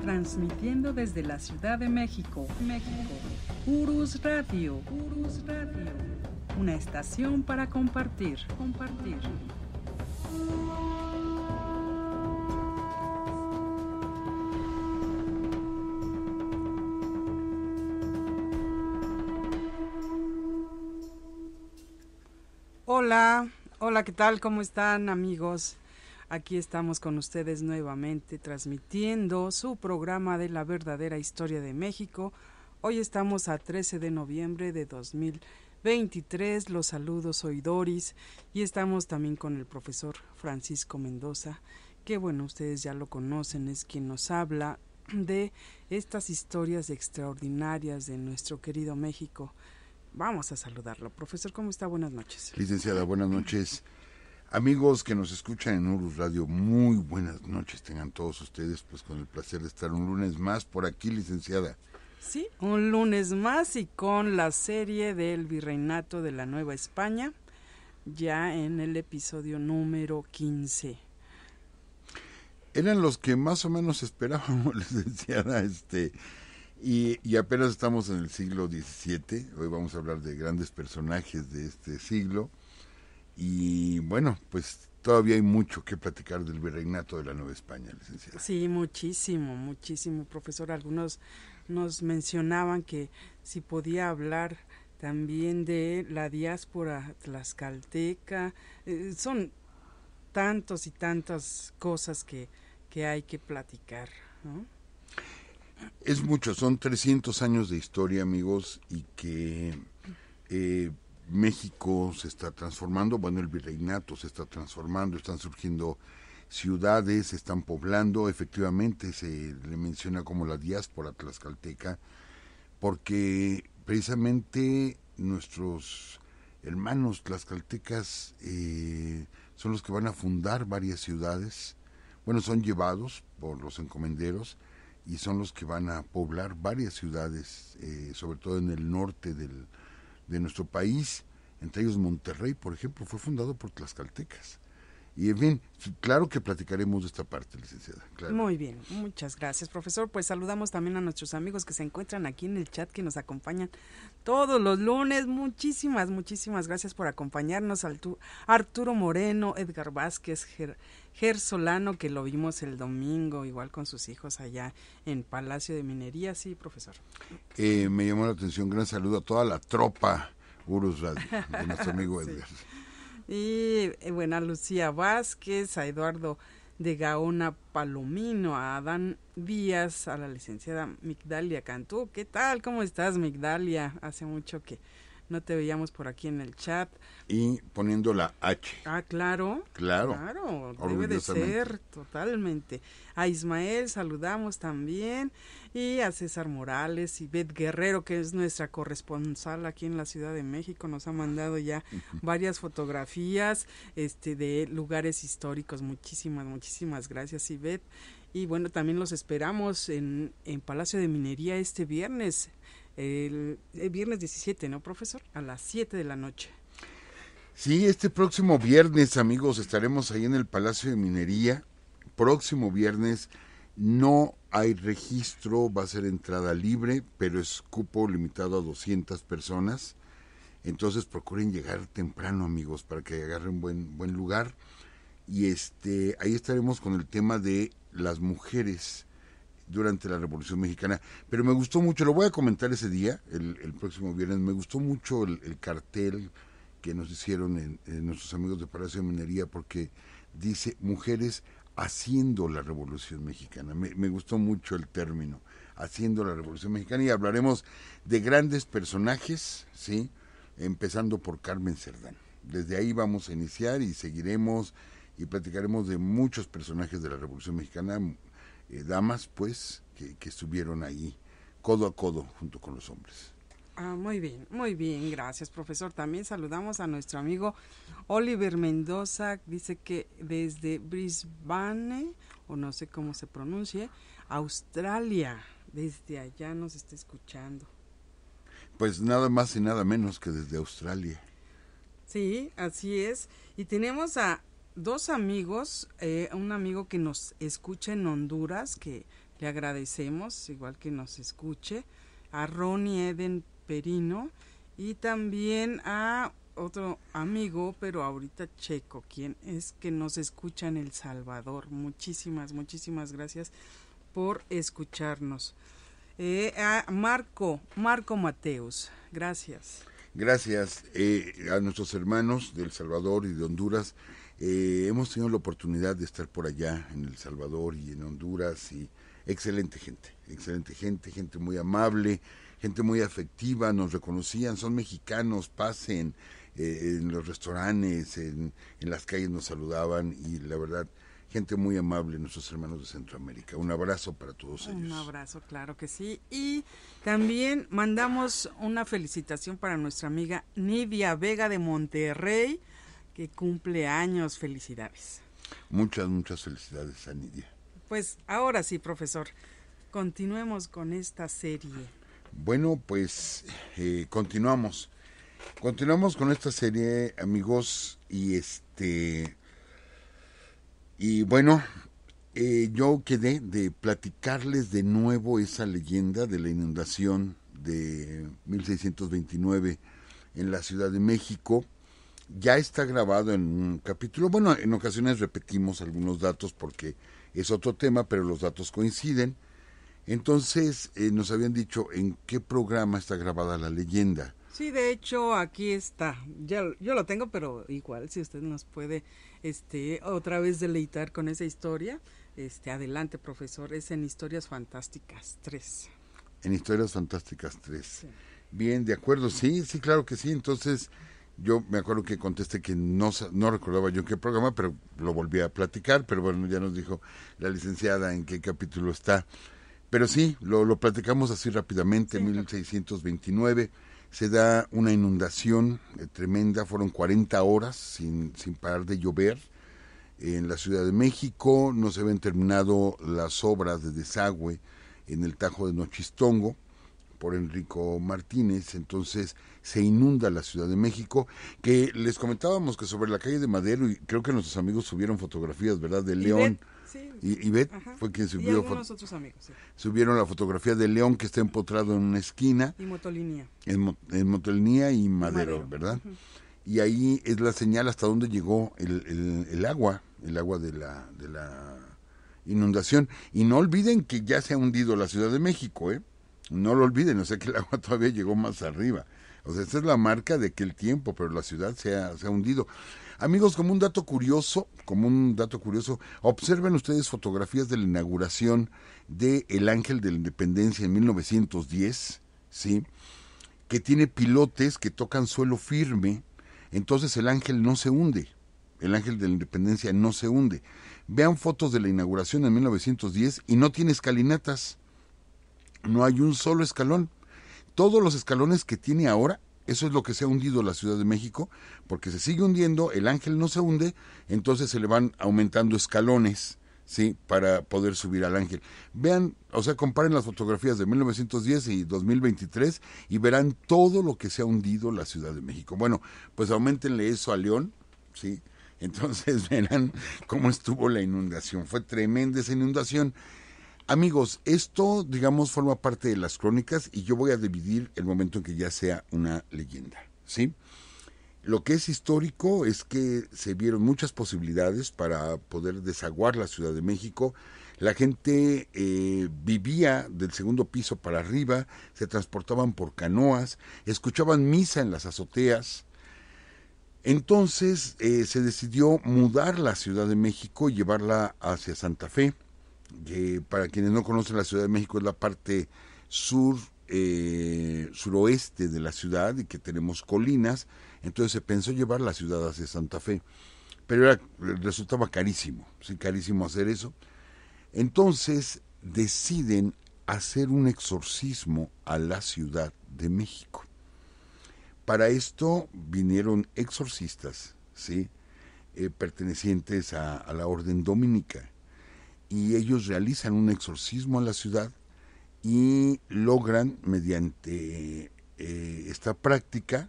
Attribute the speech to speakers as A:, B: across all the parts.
A: Transmitiendo desde la Ciudad de México, México. Urus Radio, Urus Radio. Una estación para compartir, compartir. Hola. Hola, ¿qué tal? ¿Cómo están amigos? Aquí estamos con ustedes nuevamente transmitiendo su programa de la verdadera historia de México. Hoy estamos a 13 de noviembre de 2023. Los saludos, soy Doris y estamos también con el profesor Francisco Mendoza, que bueno, ustedes ya lo conocen, es quien nos habla de estas historias extraordinarias de nuestro querido México Vamos a saludarlo. Profesor, ¿cómo está? Buenas noches.
B: Licenciada, buenas noches. Amigos que nos escuchan en Urus Radio, muy buenas noches tengan todos ustedes, pues con el placer de estar un lunes más por aquí, licenciada.
A: Sí, un lunes más y con la serie del Virreinato de la Nueva España, ya en el episodio número 15.
B: Eran los que más o menos esperábamos, licenciada, este, y, apenas estamos en el siglo XVII, hoy vamos a hablar de grandes personajes de este siglo. Y bueno, pues todavía hay mucho que platicar del virreinato de la Nueva España, licenciada.
A: Sí, muchísimo, muchísimo, profesor. Algunos nos mencionaban que si podía hablar también de la diáspora tlaxcalteca. Eh, son tantos y tantas cosas que, que hay que platicar, ¿no?
B: Es mucho, son 300 años de historia, amigos, y que eh, México se está transformando, bueno, el virreinato se está transformando, están surgiendo ciudades, se están poblando, efectivamente se le menciona como la diáspora tlaxcalteca, porque precisamente nuestros hermanos tlaxcaltecas eh, son los que van a fundar varias ciudades, bueno, son llevados por los encomenderos, y son los que van a poblar varias ciudades, eh, sobre todo en el norte del, de nuestro país, entre ellos Monterrey, por ejemplo, fue fundado por tlaxcaltecas. Y en fin, claro que platicaremos de esta parte, licenciada. Muy
A: bien, muchas gracias, profesor. Pues saludamos también a nuestros amigos que se encuentran aquí en el chat, que nos acompañan todos los lunes. Muchísimas, muchísimas gracias por acompañarnos. Arturo Moreno, Edgar Vázquez, Ger, Solano, que lo vimos el domingo, igual con sus hijos allá en Palacio de Minería. Sí, profesor.
B: Eh, me llamó la atención, gran saludo a toda la tropa Urus de nuestro amigo Edgar.
A: Y eh, buena Lucía Vázquez, a Eduardo de Gaona Palomino, a Adán Díaz, a la licenciada Migdalia Cantú. ¿Qué tal? ¿Cómo estás, Migdalia? Hace mucho que no te veíamos por aquí en el chat.
B: Y poniendo la H.
A: Ah, claro. Claro. debe de ser, totalmente. A Ismael saludamos también. Y a César Morales y Guerrero, que es nuestra corresponsal aquí en la Ciudad de México, nos ha mandado ya varias fotografías este, de lugares históricos. Muchísimas, muchísimas gracias, Ivette. Y bueno, también los esperamos en, en Palacio de Minería este viernes, el, viernes 17, ¿no, profesor? A las 7 de la noche.
B: Sí, este próximo viernes, amigos, estaremos ahí en el Palacio de Minería. Próximo viernes no hay registro, va a ser entrada libre, pero es cupo limitado a 200 personas. Entonces procuren llegar temprano, amigos, para que agarren buen buen lugar. Y este ahí estaremos con el tema de las mujeres durante la Revolución Mexicana. Pero me gustó mucho, lo voy a comentar ese día, el, próximo viernes, me gustó mucho el, cartel que nos hicieron en, nuestros amigos de Palacio de Minería porque dice mujeres haciendo la Revolución Mexicana. Me, gustó mucho el término, haciendo la Revolución Mexicana, y hablaremos de grandes personajes, ¿sí? Empezando por Carmen Cerdán. Desde ahí vamos a iniciar y seguiremos y platicaremos de muchos personajes de la Revolución Mexicana, eh, damas, pues, que, estuvieron ahí codo a codo junto con los hombres.
A: Ah, muy bien, muy bien, gracias profesor. También saludamos a nuestro amigo Oliver Mendoza, dice que desde Brisbane, o no sé cómo se pronuncie, Australia, desde allá nos está escuchando.
B: Pues nada más y nada menos que desde Australia.
A: Sí, así es. Y tenemos a dos amigos, eh, un amigo que nos escucha en Honduras, que le agradecemos, igual que nos escuche, a Ronnie Eden Perino y también a otro amigo, pero ahorita checo, quien es que nos escucha en El Salvador. Muchísimas, muchísimas gracias por escucharnos. Eh, a Marco, Marco Mateus, gracias.
B: Gracias eh, a nuestros hermanos del Salvador y de Honduras eh, hemos tenido la oportunidad de estar por allá en El Salvador y en Honduras y excelente gente, excelente gente, gente muy amable, gente muy afectiva, nos reconocían, son mexicanos, pasen eh, en los restaurantes, en, las calles nos saludaban y la verdad gente muy amable, nuestros hermanos de Centroamérica. Un abrazo para todos
A: ellos. Un abrazo, claro que sí. Y también mandamos una felicitación para nuestra amiga Nidia Vega de Monterrey que cumple años. Felicidades.
B: Muchas, muchas felicidades, Anidia.
A: Pues ahora sí, profesor, continuemos con esta serie.
B: Bueno, pues eh, continuamos. Continuamos con esta serie, amigos, y este... Y bueno, eh, yo quedé de platicarles de nuevo esa leyenda de la inundación de 1629 en la Ciudad de México ya está grabado en un capítulo. Bueno, en ocasiones repetimos algunos datos porque es otro tema, pero los datos coinciden. Entonces eh, nos habían dicho en qué programa está grabada la leyenda.
A: Sí, de hecho aquí está. Ya yo lo tengo, pero igual si usted nos puede este otra vez deleitar con esa historia, este adelante, profesor, es en Historias Fantásticas 3.
B: En Historias Fantásticas 3. Bien, de acuerdo, sí, sí, claro que sí. Entonces, yo me acuerdo que contesté que no, no recordaba yo en qué programa, pero lo volví a platicar, pero bueno, ya nos dijo la licenciada en qué capítulo está. Pero sí, lo, platicamos así rápidamente, en 1629 se da una inundación eh, tremenda, fueron 40 horas sin, sin parar de llover en la Ciudad de México, no se habían terminado las obras de desagüe en el Tajo de Nochistongo por Enrico Martínez, entonces se inunda la Ciudad de México, que les comentábamos que sobre la calle de Madero, y creo que nuestros amigos subieron fotografías, ¿verdad? De León. Y, y fue quien subió. Subieron la fotografía de León que está empotrado en una esquina. Y Motolinía. En, en Motolinía y Madero, ¿verdad? Y ahí es la señal hasta dónde llegó el, agua, el agua de la, de la inundación. Y no olviden que ya se ha hundido la Ciudad de México, ¿eh? No lo olviden, o sea que el agua todavía llegó más arriba. O sea, esta es la marca de que el tiempo, pero la ciudad se ha, hundido. Amigos, como un dato curioso, como un dato curioso, observen ustedes fotografías de la inauguración de El Ángel de la Independencia en 1910, ¿sí? Que tiene pilotes que tocan suelo firme, entonces el ángel no se hunde. El ángel de la independencia no se hunde. Vean fotos de la inauguración en 1910 y no tiene escalinatas. No hay un solo escalón todos los escalones que tiene ahora, eso es lo que se ha hundido la Ciudad de México, porque se sigue hundiendo, el ángel no se hunde, entonces se le van aumentando escalones. ¿sí? Para poder subir al ángel. Vean, o sea, comparen las fotografías de 1910 y 2023 y verán todo lo que se ha hundido la Ciudad de México. Bueno, pues aumentenle eso a León, ¿sí? Entonces verán cómo estuvo la inundación. Fue tremenda esa inundación Amigos, esto, digamos, forma parte de las crónicas y yo voy a dividir el momento en que ya sea una leyenda, ¿sí? Lo que es histórico es que se vieron muchas posibilidades para poder desaguar la Ciudad de México. La gente eh, vivía del segundo piso para arriba, se transportaban por canoas, escuchaban misa en las azoteas, entonces eh, se decidió mudar la Ciudad de México y llevarla hacia Santa Fe que eh, para quienes no conocen la Ciudad de México es la parte sur, eh, suroeste de la ciudad y que tenemos colinas, entonces se pensó llevar la ciudad hacia Santa Fe, pero resultaba carísimo, sí, carísimo hacer eso. Entonces deciden hacer un exorcismo a la Ciudad de México. Para esto vinieron exorcistas, ¿sí? Eh, pertenecientes a, a la Orden Dominica y ellos realizan un exorcismo en la ciudad y logran mediante eh, esta práctica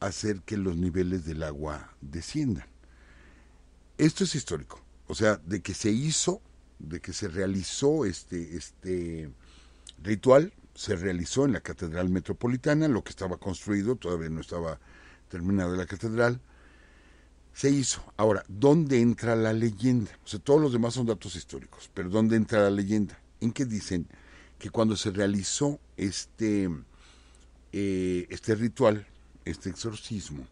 B: hacer que los niveles del agua desciendan. Esto es histórico, o sea, de que se hizo, de que se realizó este, este ritual, se realizó en la Catedral Metropolitana, lo que estaba construido, todavía no estaba terminada la catedral, se hizo. Ahora, ¿dónde entra la leyenda? O sea, todos los demás son datos históricos, pero ¿dónde entra la leyenda? En qué dicen que cuando se realizó este, eh, este ritual, este exorcismo,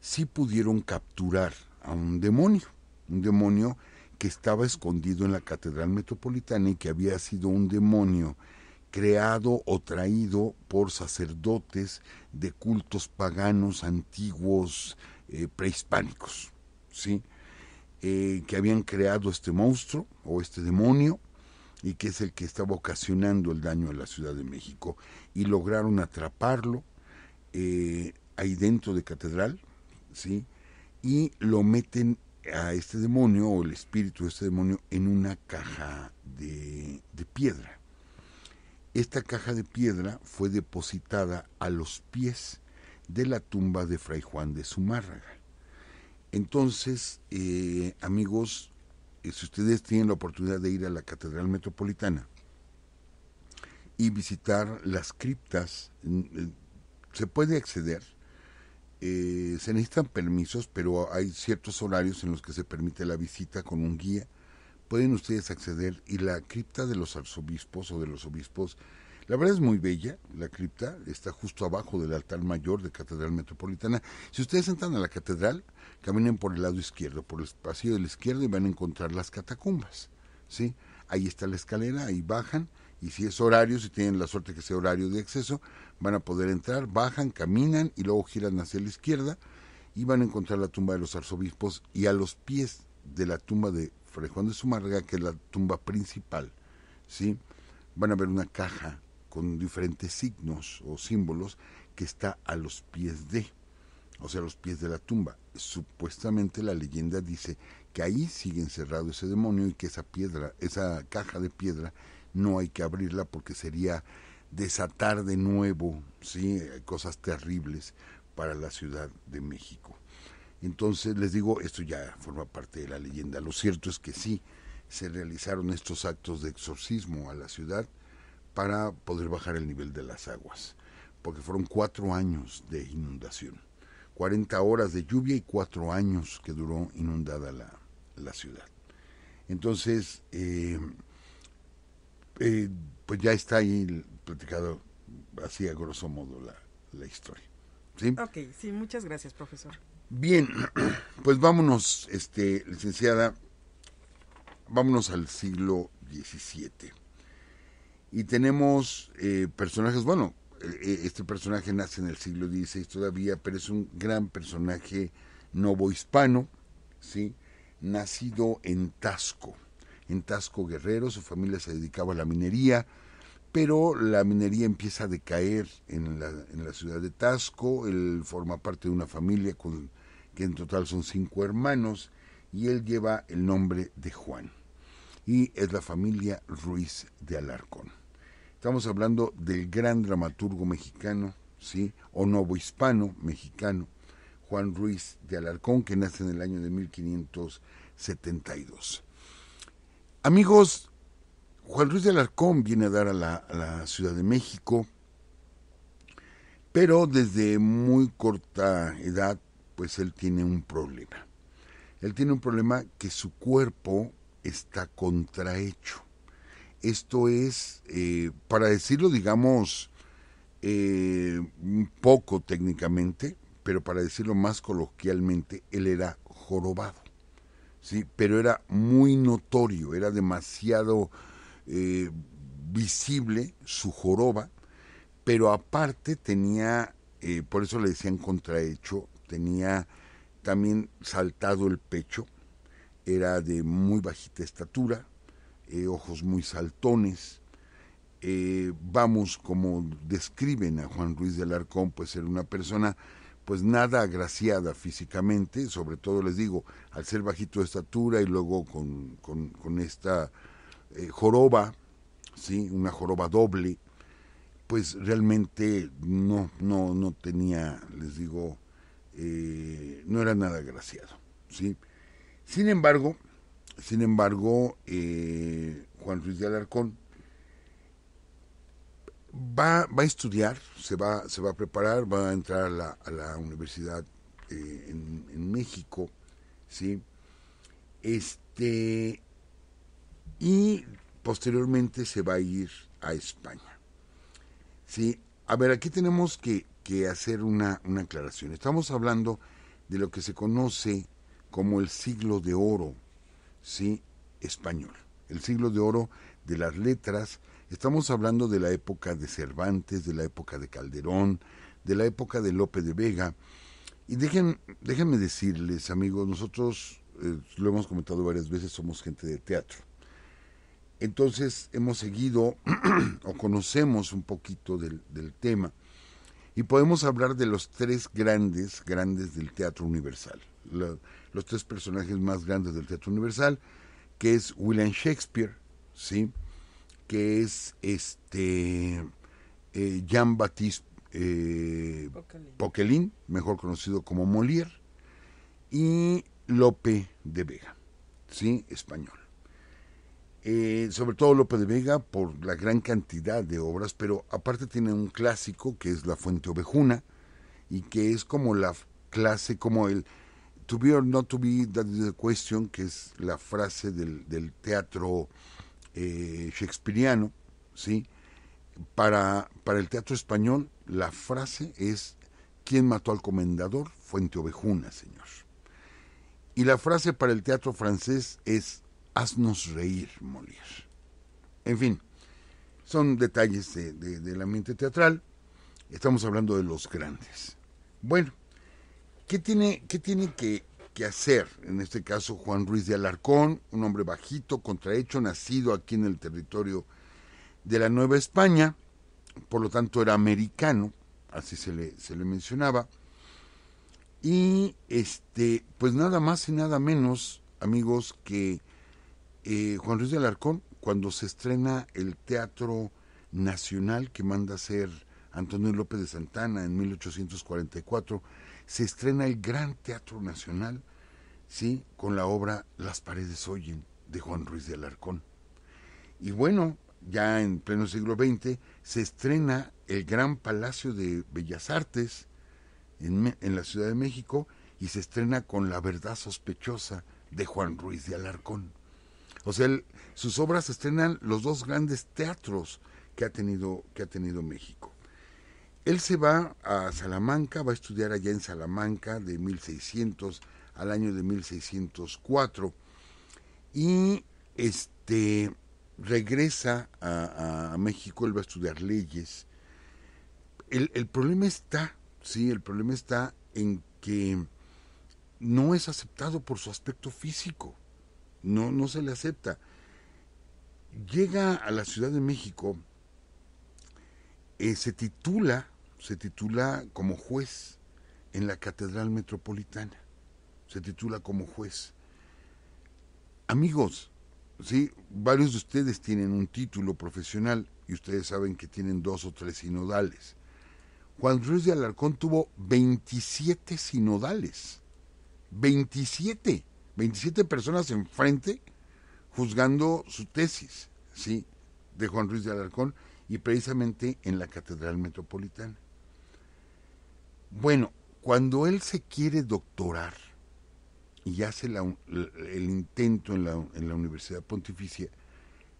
B: sí pudieron capturar a un demonio, un demonio que estaba escondido en la Catedral Metropolitana y que había sido un demonio creado o traído por sacerdotes de cultos paganos antiguos eh, prehispánicos, ¿sí? Eh, que habían creado este monstruo o este demonio y que es el que estaba ocasionando el daño a la Ciudad de México y lograron atraparlo eh, ahí dentro de catedral, ¿sí? Y lo meten a este demonio o el espíritu de este demonio en una caja de, de piedra. Esta caja de piedra fue depositada a los pies de la tumba de Fray Juan de Zumárraga. Entonces, eh, amigos, eh, si ustedes tienen la oportunidad de ir a la Catedral Metropolitana y visitar las criptas, eh, se puede acceder, se necesitan permisos, pero hay ciertos horarios en los que se permite la visita con un guía. Pueden ustedes acceder y la cripta de los arzobispos o de los obispos la verdad es muy bella la cripta, está justo abajo del altar mayor de Catedral Metropolitana. Si ustedes entran a la catedral, caminen por el lado izquierdo, por el pasillo de la izquierda y van a encontrar las catacumbas. ¿sí? Ahí está la escalera, ahí bajan y si es horario, si tienen la suerte que sea horario de acceso, van a poder entrar, bajan, caminan y luego giran hacia la izquierda y van a encontrar la tumba de los arzobispos y a los pies de la tumba de Fray Juan de Sumarga, que es la tumba principal, ¿sí? Van a ver una caja con diferentes signos o símbolos que está a los pies de, o sea, a los pies de la tumba. Supuestamente la leyenda dice que ahí sigue encerrado ese demonio y que esa piedra, esa caja de piedra, no hay que abrirla porque sería desatar de nuevo, sí, cosas terribles para la Ciudad de México. Entonces les digo, esto ya forma parte de la leyenda. Lo cierto es que sí, se realizaron estos actos de exorcismo a la ciudad para poder bajar el nivel de las aguas, porque fueron cuatro años de inundación, 40 horas de lluvia y cuatro años que duró inundada la, ciudad. Entonces, eh, eh, pues ya está ahí platicado así a grosso modo la, historia. ¿Sí?
A: Ok, sí, muchas gracias, profesor.
B: Bien, pues vámonos, este, licenciada, vámonos al siglo XVII. Y tenemos eh, personajes, bueno, eh, eh, este personaje nace en el siglo XVI todavía, pero es un gran personaje novohispano, ¿sí? nacido en Tasco, en Tasco Guerrero, su familia se dedicaba a la minería, pero la minería empieza a decaer en la, en la ciudad de Tasco, él forma parte de una familia con, que en total son cinco hermanos, y él lleva el nombre de Juan, y es la familia Ruiz de Alarcón. Estamos hablando del gran dramaturgo mexicano, ¿sí? O hispano mexicano, Juan Ruiz de Alarcón, que nace en el año de 1572. Amigos, Juan Ruiz de Alarcón viene a dar a la Ciudad de México, pero desde muy corta edad, pues él tiene un problema. Él tiene un problema que su cuerpo está contrahecho esto es, eh, para decirlo, digamos, eh, un poco técnicamente, pero para decirlo más coloquialmente, él era jorobado, ¿sí? Pero era muy notorio, era demasiado eh, visible su joroba, pero aparte tenía, por eso le decían contrahecho, tenía también saltado el pecho, era de muy bajita estatura, eh, ojos muy saltones. Eh, vamos, como describen a Juan Ruiz de Alarcón, pues era una persona pues nada agraciada físicamente, sobre todo les digo, al ser bajito de estatura y luego con, esta eh, joroba, ¿sí? una joroba doble, pues realmente no, no, no tenía, les digo, no era nada agraciado. ¿sí? Sin embargo, sin embargo, eh, Juan Luis de Alarcón va, a estudiar, se va, se va a preparar, va a entrar a la, universidad eh, en, México, ¿sí? Este, y posteriormente se va a ir a España. ¿Sí? A ver, aquí tenemos que, hacer una aclaración. Estamos hablando de lo que se conoce como el siglo de oro sí, español. El siglo de oro de las letras, estamos hablando de la época de Cervantes, de la época de Calderón, de la época de Lope de Vega. Y déjenme decirles, amigos, nosotros eh, lo hemos comentado varias veces, somos gente de teatro. Entonces hemos seguido o conocemos un poquito del, del tema y podemos hablar de los tres grandes, grandes del teatro universal. La, los tres personajes más grandes del Teatro Universal, que es William Shakespeare, ¿sí? que es este eh, Jean-Baptiste eh, Poquelin. mejor conocido como Molière, y Lope de Vega, ¿sí? español. Eh, sobre todo Lope de Vega por la gran cantidad de obras, pero aparte tiene un clásico que es La Fuente Ovejuna y que es como la clase, como el, To be or not to be, that is the question, que es la frase del, teatro eh, shakespeariano, ¿sí? Para, para el teatro español, la frase es: ¿Quién mató al comendador? Fuente Ovejuna, señor. Y la frase para el teatro francés es: Haznos reír, Molière. En fin, son detalles de, de, del ambiente teatral. Estamos hablando de los grandes. Bueno, ¿Qué tiene, tiene que, hacer, en este caso, Juan Ruiz de Alarcón, un hombre bajito, contrahecho, nacido aquí en el territorio de la Nueva España, por lo tanto era americano, así se le, se le mencionaba, y este, pues nada más y nada menos, amigos, que eh, Juan Ruiz de Alarcón, cuando se estrena el Teatro Nacional que manda a hacer Antonio López de Santana en 1844, se estrena el Gran Teatro Nacional, ¿sí? Con la obra Las paredes oyen de Juan Ruiz de Alarcón. Y bueno, ya en pleno siglo XX se estrena el Gran Palacio de Bellas Artes en, la Ciudad de México y se estrena con La verdad sospechosa de Juan Ruiz de Alarcón. O sea, sus obras estrenan los dos grandes teatros que ha tenido, que ha tenido México. Él se va a Salamanca, va a estudiar allá en Salamanca de 1600 al año de 1604 y este regresa a, México, él va a estudiar leyes. El, el, problema está, sí, el problema está en que no es aceptado por su aspecto físico, no, no se le acepta. Llega a la Ciudad de México eh, se titula, se titula como juez en la Catedral Metropolitana. Se titula como juez. Amigos, ¿sí? varios de ustedes tienen un título profesional y ustedes saben que tienen dos o tres sinodales. Juan Ruiz de Alarcón tuvo 27 sinodales. 27. 27 personas enfrente juzgando su tesis, ¿sí? De Juan Ruiz de Alarcón y precisamente en la Catedral Metropolitana. Bueno, cuando él se quiere doctorar y hace el intento en la, en la Universidad Pontificia,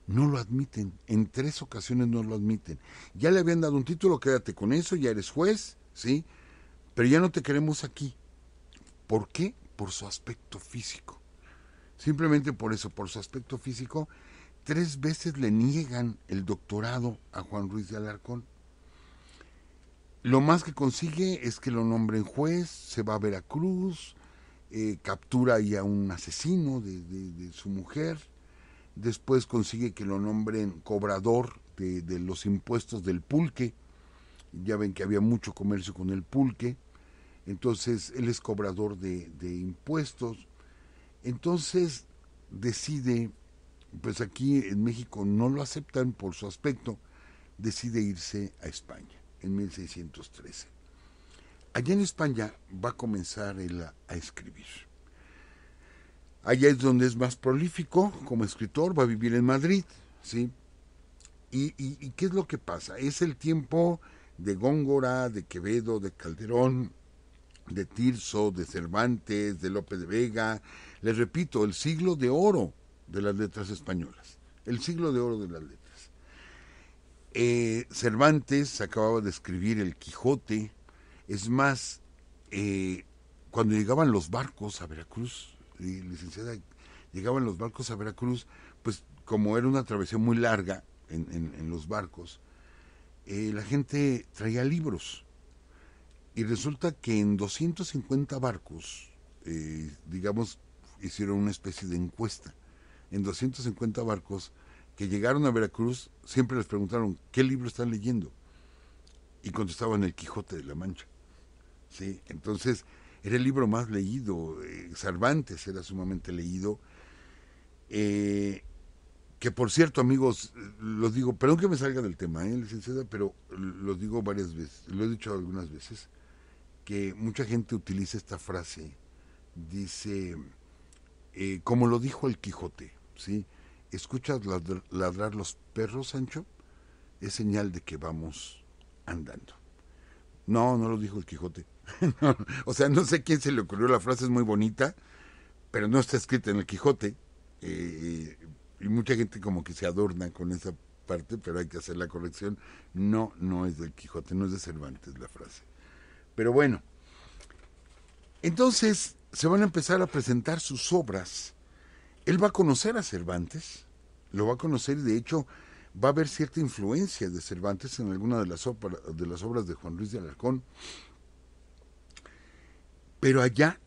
B: no lo admiten, en tres ocasiones no lo admiten. Ya le habían dado un título, quédate con eso, ya eres juez, ¿sí? Pero ya no te queremos aquí. ¿Por qué? Por su aspecto físico. Simplemente por eso, por su aspecto físico, tres veces le niegan el doctorado a Juan Ruiz de Alarcón. Lo más que consigue es que lo nombren juez, se va a Veracruz, eh, captura ahí a un asesino de, su mujer, después consigue que lo nombren cobrador de, de, los impuestos del pulque, ya ven que había mucho comercio con el pulque, entonces él es cobrador de impuestos, entonces decide pues aquí en México no lo aceptan por su aspecto, decide irse a España en 1613. Allá en España va a comenzar él a, escribir. Allá es donde es más prolífico como escritor, va a vivir en Madrid, ¿sí? ¿Y, y qué es lo que pasa? Es el tiempo de Góngora, de Quevedo, de Calderón, de Tirso, de Cervantes, de López de Vega, les repito, el siglo de oro de las letras españolas, el siglo de oro de las letras. Eh, Cervantes acababa de escribir El Quijote, es más, eh, cuando llegaban los barcos a Veracruz, licenciada, llegaban los barcos a Veracruz, pues como era una travesía muy larga en, los barcos, eh, la gente traía libros. Y resulta que en 250 barcos, digamos, hicieron una especie de encuesta en 250 barcos que llegaron a Veracruz, siempre les preguntaron, ¿qué libro están leyendo? Y contestaban El Quijote de la Mancha. ¿Sí? Entonces, era el libro más leído, eh, Cervantes era sumamente leído. Eh, que por cierto, amigos, los digo, perdón que me salga del tema, ¿eh, licenciada, pero lo digo varias veces, lo he dicho algunas veces, que mucha gente utiliza esta frase, dice, eh, como lo dijo el Quijote, ¿sí? ¿Escuchas ladrar los perros, Sancho? Es señal de que vamos andando. No, no lo dijo el Quijote. o sea, no sé quién se le ocurrió, la frase es muy bonita, pero no está escrita en el Quijote. Eh, y mucha gente como que se adorna con esa parte, pero hay que hacer la corrección. No, no es del Quijote, no es de Cervantes la frase. Pero bueno, entonces se van a empezar a presentar sus obras él va a conocer a Cervantes, lo va a conocer y de hecho va a haber cierta influencia de Cervantes en alguna de las, obras de Juan Luis de Alarcón. Pero allá,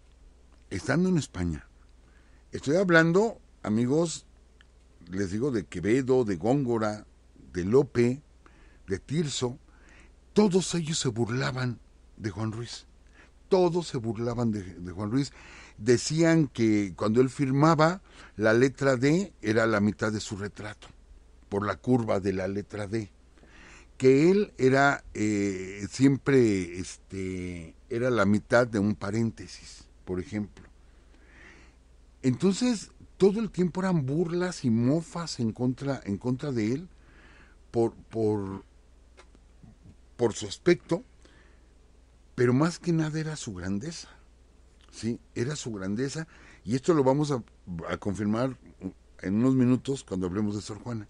B: estando en España, estoy hablando, amigos, les digo de Quevedo, de Góngora, de Lope, de Tirso, todos ellos se burlaban de Juan Ruiz todos se burlaban de, Juan Luis. Decían que cuando él firmaba, la letra D era la mitad de su retrato, por la curva de la letra D. Que él era eh, siempre, este, era la mitad de un paréntesis, por ejemplo. Entonces, todo el tiempo eran burlas y mofas en contra, en contra de él por, por, por su aspecto, pero más que nada era su grandeza, ¿sí? Era su grandeza, y esto lo vamos a, confirmar en unos minutos cuando hablemos de Sor Juana.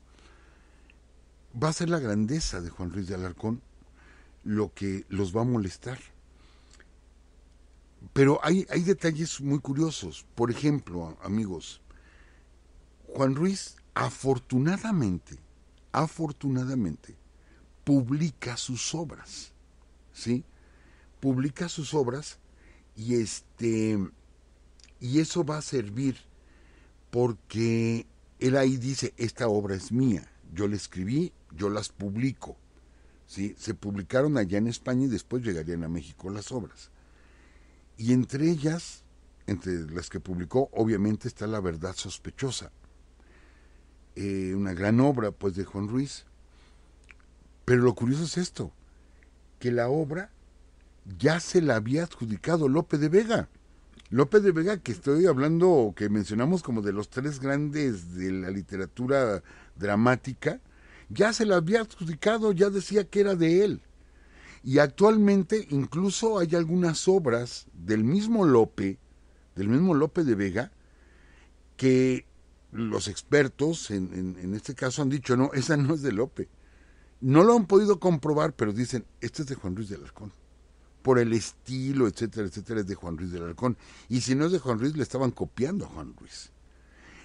B: Va a ser la grandeza de Juan Ruiz de Alarcón lo que los va a molestar. Pero hay, hay detalles muy curiosos. Por ejemplo, amigos, Juan Ruiz afortunadamente, afortunadamente, publica sus obras. ¿Sí? publica sus obras y este y eso va a servir porque él ahí dice esta obra es mía, yo la escribí, yo las publico. ¿Sí? Se publicaron allá en España y después llegarían a México las obras. Y entre ellas, entre las que publicó, obviamente está La Verdad Sospechosa, eh, una gran obra pues de Juan Ruiz. Pero lo curioso es esto, que la obra ya se la había adjudicado López de Vega. López de Vega, que estoy hablando, que mencionamos como de los tres grandes de la literatura dramática, ya se la había adjudicado, ya decía que era de él. Y actualmente incluso hay algunas obras del mismo Lope, del mismo Lope de Vega, que los expertos en, este caso han dicho, no, esa no es de Lope. No lo han podido comprobar, pero dicen, este es de Juan Luis de Alarcón por el estilo, etcétera, etcétera, es de Juan Ruiz del Arcón. Y si no es de Juan Ruiz, le estaban copiando a Juan Ruiz.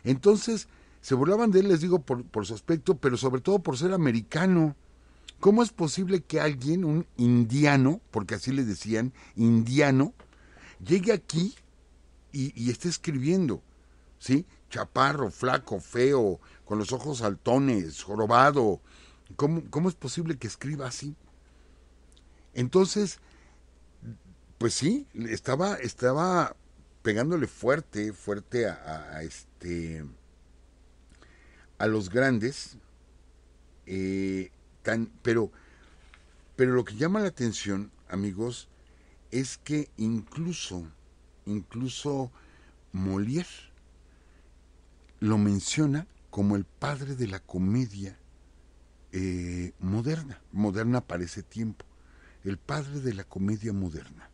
B: Entonces, se burlaban de él, les digo, por, su aspecto, pero sobre todo por ser americano. ¿Cómo es posible que alguien, un indiano, porque así le decían, indiano, llegue aquí y, esté escribiendo? ¿Sí? Chaparro, flaco, feo, con los ojos saltones, jorobado. cómo es posible que escriba así? Entonces, pues sí, estaba, estaba pegándole fuerte, fuerte a, este a los grandes, eh, tan, pero, pero lo que llama la atención, amigos, es que incluso, incluso Molière lo menciona como el padre de la comedia eh, moderna, moderna para ese tiempo, el padre de la comedia moderna.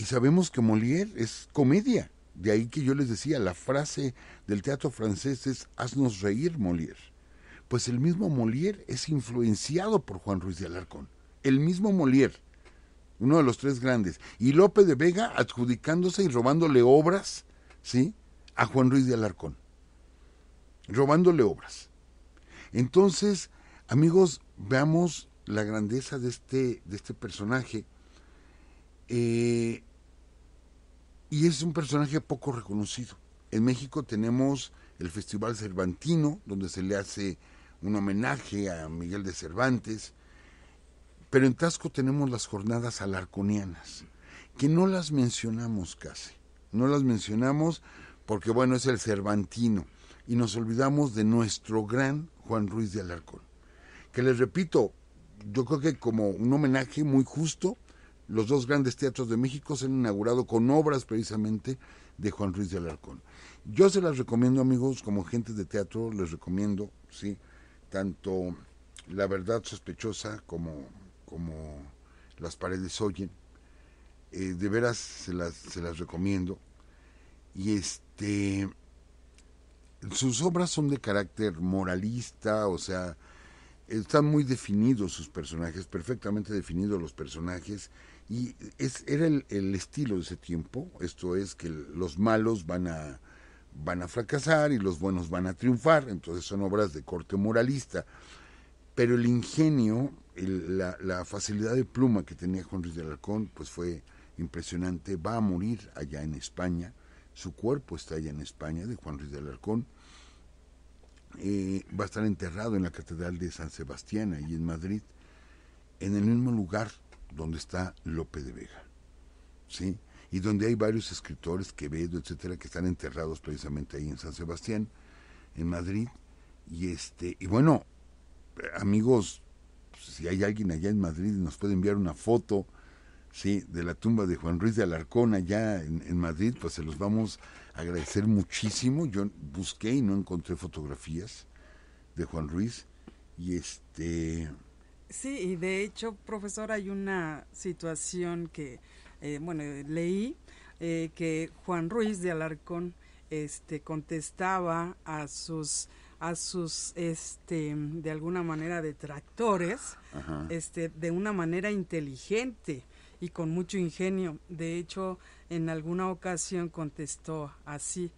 B: Y sabemos que Molière es comedia. De ahí que yo les decía, la frase del teatro francés es haznos reír, Molière. Pues el mismo Molière es influenciado por Juan Ruiz de Alarcón. El mismo Molière, uno de los tres grandes. Y Lope de Vega adjudicándose y robándole obras, ¿sí? A Juan Ruiz de Alarcón. Robándole obras. Entonces, amigos, veamos la grandeza de este, de este personaje. Eh, y es un personaje poco reconocido. En México tenemos el Festival Cervantino, donde se le hace un homenaje a Miguel de Cervantes, pero en Tasco tenemos las jornadas alarconianas, que no las mencionamos casi, no las mencionamos porque bueno, es el Cervantino, y nos olvidamos de nuestro gran Juan Ruiz de Alarcón, que les repito, yo creo que como un homenaje muy justo, los dos grandes teatros de México se han inaugurado con obras precisamente de Juan Ruiz de Alarcón. Yo se las recomiendo, amigos, como gente de teatro, les recomiendo, sí, tanto La Verdad Sospechosa como, como Las Paredes Oyen. Eh, de veras se las, se las recomiendo. Y este. Sus obras son de carácter moralista, o sea, están muy definidos sus personajes, perfectamente definidos los personajes y es, era el, estilo de ese tiempo, esto es que los malos van a, van a fracasar y los buenos van a triunfar, entonces son obras de corte moralista. Pero el ingenio, la, facilidad de pluma que tenía Juan Ruiz de Alarcón, pues fue impresionante. Va a morir allá en España, su cuerpo está allá en España, de Juan Ruiz de Alarcón. Eh, va a estar enterrado en la Catedral de San Sebastián, allí en Madrid, en el mismo lugar donde está Lope de Vega, ¿sí? Y donde hay varios escritores, Quevedo, etcétera, que están enterrados precisamente ahí en San Sebastián, en Madrid. Y este, y bueno, amigos, pues, si hay alguien allá en Madrid nos puede enviar una foto, sí, de la tumba de Juan Ruiz de Alarcón allá en, en Madrid, pues se los vamos a agradecer muchísimo. Yo busqué y no encontré fotografías de Juan Ruiz. Y este
A: Sí, y de hecho, profesor, hay una situación que, eh, bueno, eh, leí eh, que Juan Ruiz de Alarcón este, contestaba a sus a sus este de alguna manera detractores este de una manera inteligente y con mucho ingenio de hecho en alguna ocasión contestó así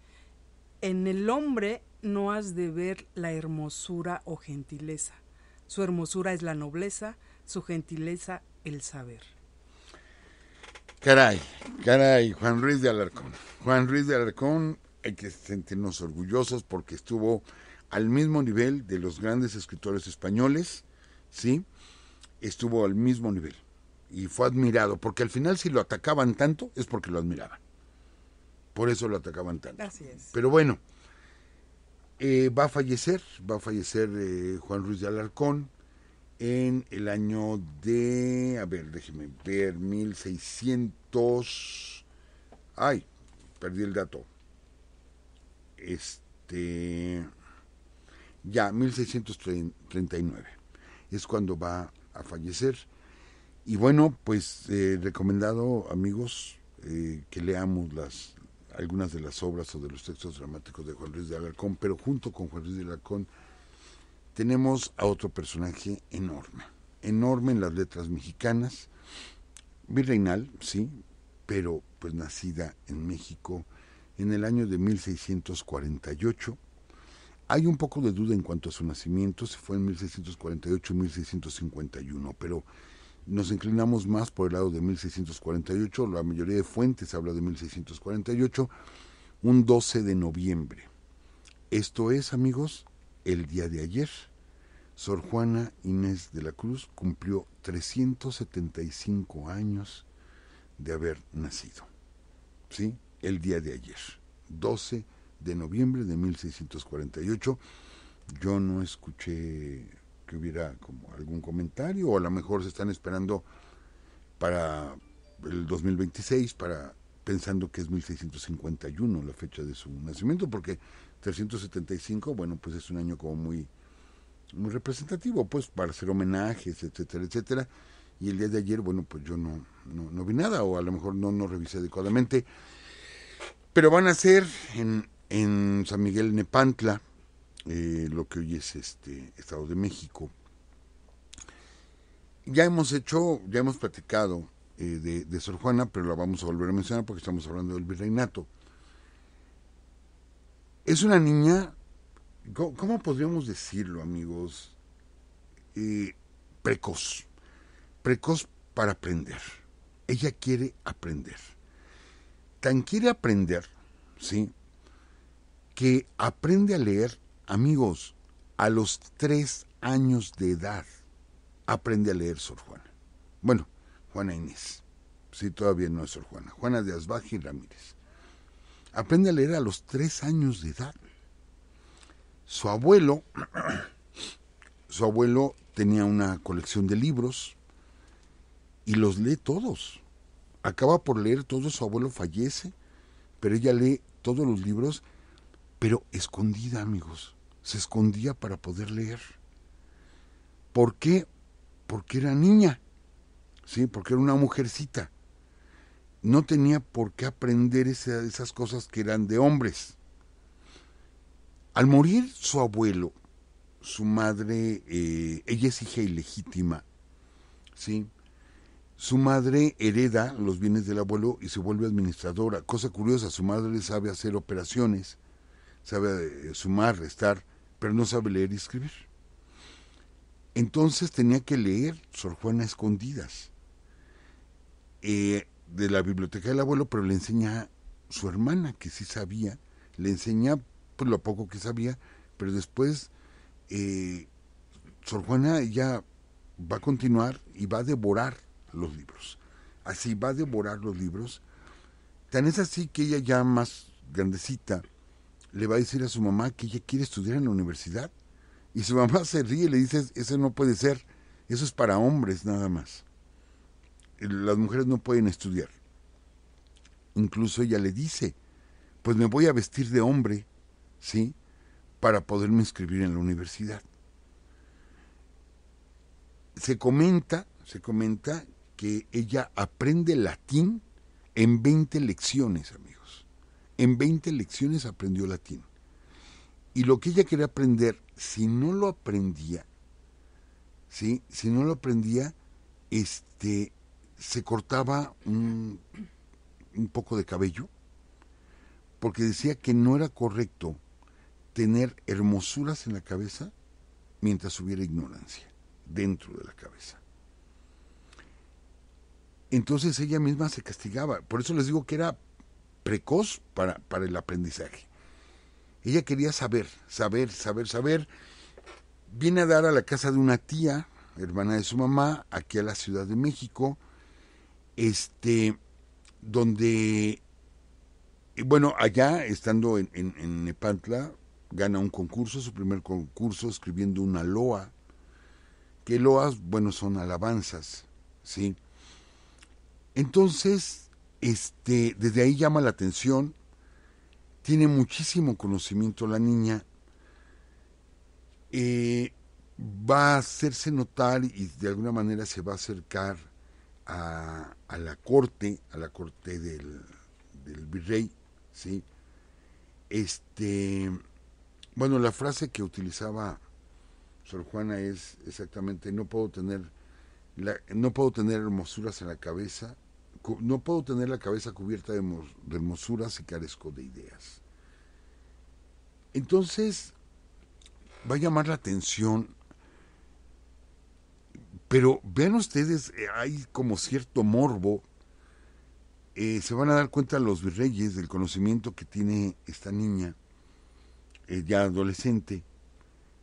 A: en el hombre no has de ver la hermosura o gentileza su hermosura es la nobleza, su gentileza el saber.
B: Caray, caray, Juan Ruiz de Alarcón. Juan Ruiz de Alarcón, hay que sentirnos orgullosos porque estuvo al mismo nivel de los grandes escritores españoles, ¿sí? Estuvo al mismo nivel y fue admirado, porque al final si lo atacaban tanto es porque lo admiraban. Por eso lo atacaban tanto. Así es. Pero bueno, eh, va a fallecer, va a fallecer eh, Juan Ruiz de Alarcón en el año de, a ver, déjeme ver, 1600, ay, perdí el dato, este, ya, 1639, es cuando va a fallecer. Y bueno, pues eh, recomendado, amigos, que leamos las, algunas de las obras o de los textos dramáticos de Juan Luis de Alarcón, pero junto con Juan Luis de Alarcón tenemos a otro personaje enorme, enorme en las letras mexicanas, virreinal, sí, pero pues nacida en México en el año de 1648. Hay un poco de duda en cuanto a su nacimiento, se fue en 1648-1651, pero nos inclinamos más por el lado de 1648, la mayoría de fuentes habla de 1648, un 12 de noviembre. Esto es, amigos, el día de ayer. Sor Juana Inés de la Cruz cumplió 375 años de haber nacido. ¿Sí? El día de ayer, 12 de noviembre de 1648. Yo no escuché hubiera como algún comentario o a lo mejor se están esperando para el 2026 para pensando que es 1651 la fecha de su nacimiento porque 375 bueno pues es un año como muy muy representativo pues para hacer homenajes etcétera etcétera y el día de ayer bueno pues yo no no, no vi nada o a lo mejor no no revisé adecuadamente pero van a ser en en San Miguel Nepantla eh, lo que hoy es este Estado de México. Ya hemos hecho, ya hemos platicado eh, de, Sor Juana, pero la vamos a volver a mencionar porque estamos hablando del virreinato. Es una niña, ¿cómo, podríamos decirlo, amigos? Eh, precoz. Precoz para aprender. Ella quiere aprender. Tan quiere aprender, ¿sí? Que aprende a leer Amigos, a los tres años de edad aprende a leer Sor Juana. Bueno, Juana Inés. Sí, todavía no es Sor Juana. Juana de Asbaje y Ramírez. Aprende a leer a los tres años de edad. Su abuelo, su abuelo tenía una colección de libros y los lee todos. Acaba por leer todos, su abuelo fallece, pero ella lee todos los libros pero escondida, amigos. Se escondía para poder leer. ¿Por qué? Porque era niña, ¿sí? Porque era una mujercita. No tenía por qué aprender esas cosas que eran de hombres. Al morir su abuelo, su madre, eh, ella es hija ilegítima, ¿sí? Su madre hereda los bienes del abuelo y se vuelve administradora. Cosa curiosa, su madre sabe hacer operaciones sabe eh, sumar, restar, pero no sabe leer y escribir. Entonces tenía que leer Sor Juana escondidas eh, de la biblioteca del abuelo, pero le enseña su hermana, que sí sabía, le enseña pues, lo poco que sabía, pero después eh, Sor Juana ya va a continuar y va a devorar los libros. Así va a devorar los libros. Tan es así que ella ya más grandecita le va a decir a su mamá que ella quiere estudiar en la universidad. Y su mamá se ríe y le dice, eso no puede ser, eso es para hombres nada más. Las mujeres no pueden estudiar. Incluso ella le dice, pues me voy a vestir de hombre, ¿sí? Para poderme inscribir en la universidad. Se comenta, se comenta que ella aprende latín en 20 lecciones, en 20 lecciones aprendió latín. Y lo que ella quería aprender, si no lo aprendía, ¿sí? si no lo aprendía, este, se cortaba un poco de cabello, porque decía que no era correcto tener hermosuras en la cabeza mientras hubiera ignorancia dentro de la cabeza. Entonces ella misma se castigaba. Por eso les digo que era precoz para, el aprendizaje. Ella quería saber, saber, saber, saber. Viene a dar a la casa de una tía, hermana de su mamá, aquí a la Ciudad de México, este, donde, eh, bueno, allá, estando en, en, en Nepantla, gana un concurso, su primer concurso, escribiendo una loa, que loas, bueno, son alabanzas, ¿sí? Entonces, este, desde ahí llama la atención, tiene muchísimo conocimiento la niña, eh, va a hacerse notar y de alguna manera se va a acercar a, la corte, a la corte del, virrey, ¿sí? Este, bueno, la frase que utilizaba Sor Juana es exactamente, no puedo tener, no puedo tener hermosuras en la cabeza, no puedo tener la cabeza cubierta de, hermosuras y carezco de ideas. Entonces, va a llamar la atención, pero vean ustedes, eh, hay como cierto morbo. Eh, se van a dar cuenta los virreyes del conocimiento que tiene esta niña, eh, ya adolescente,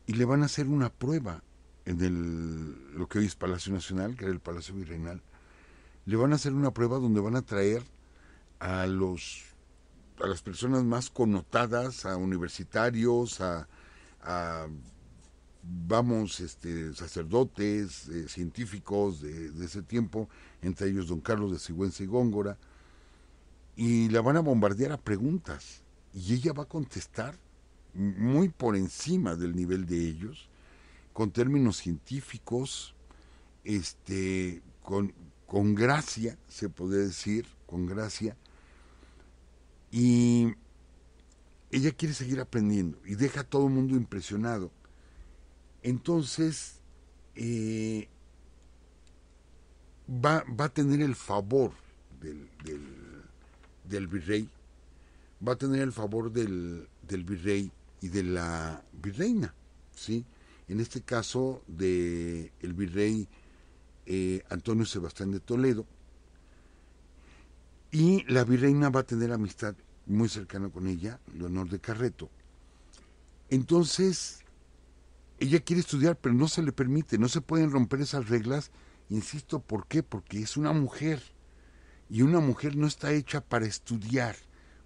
B: y le van a hacer una prueba en el, lo que hoy es Palacio Nacional, que era el Palacio Virreinal, le van a hacer una prueba donde van a traer a los a las personas más connotadas, a universitarios, a, vamos, este, sacerdotes, eh, científicos de, de, ese tiempo, entre ellos don Carlos de Sigüenza y Góngora, y la van a bombardear a preguntas, y ella va a contestar muy por encima del nivel de ellos, con términos científicos, este, con con gracia, se puede decir, con gracia, y ella quiere seguir aprendiendo y deja a todo el mundo impresionado. Entonces, eh, va, a tener el favor del, del, virrey, va a tener el favor del, del virrey y de la virreina, ¿sí? En este caso, de el virrey eh, Antonio Sebastián de Toledo. Y la virreina va a tener amistad muy cercana con ella, Leonor de Carreto. Entonces, ella quiere estudiar, pero no se le permite, no se pueden romper esas reglas. Insisto, ¿por qué? Porque es una mujer. Y una mujer no está hecha para estudiar.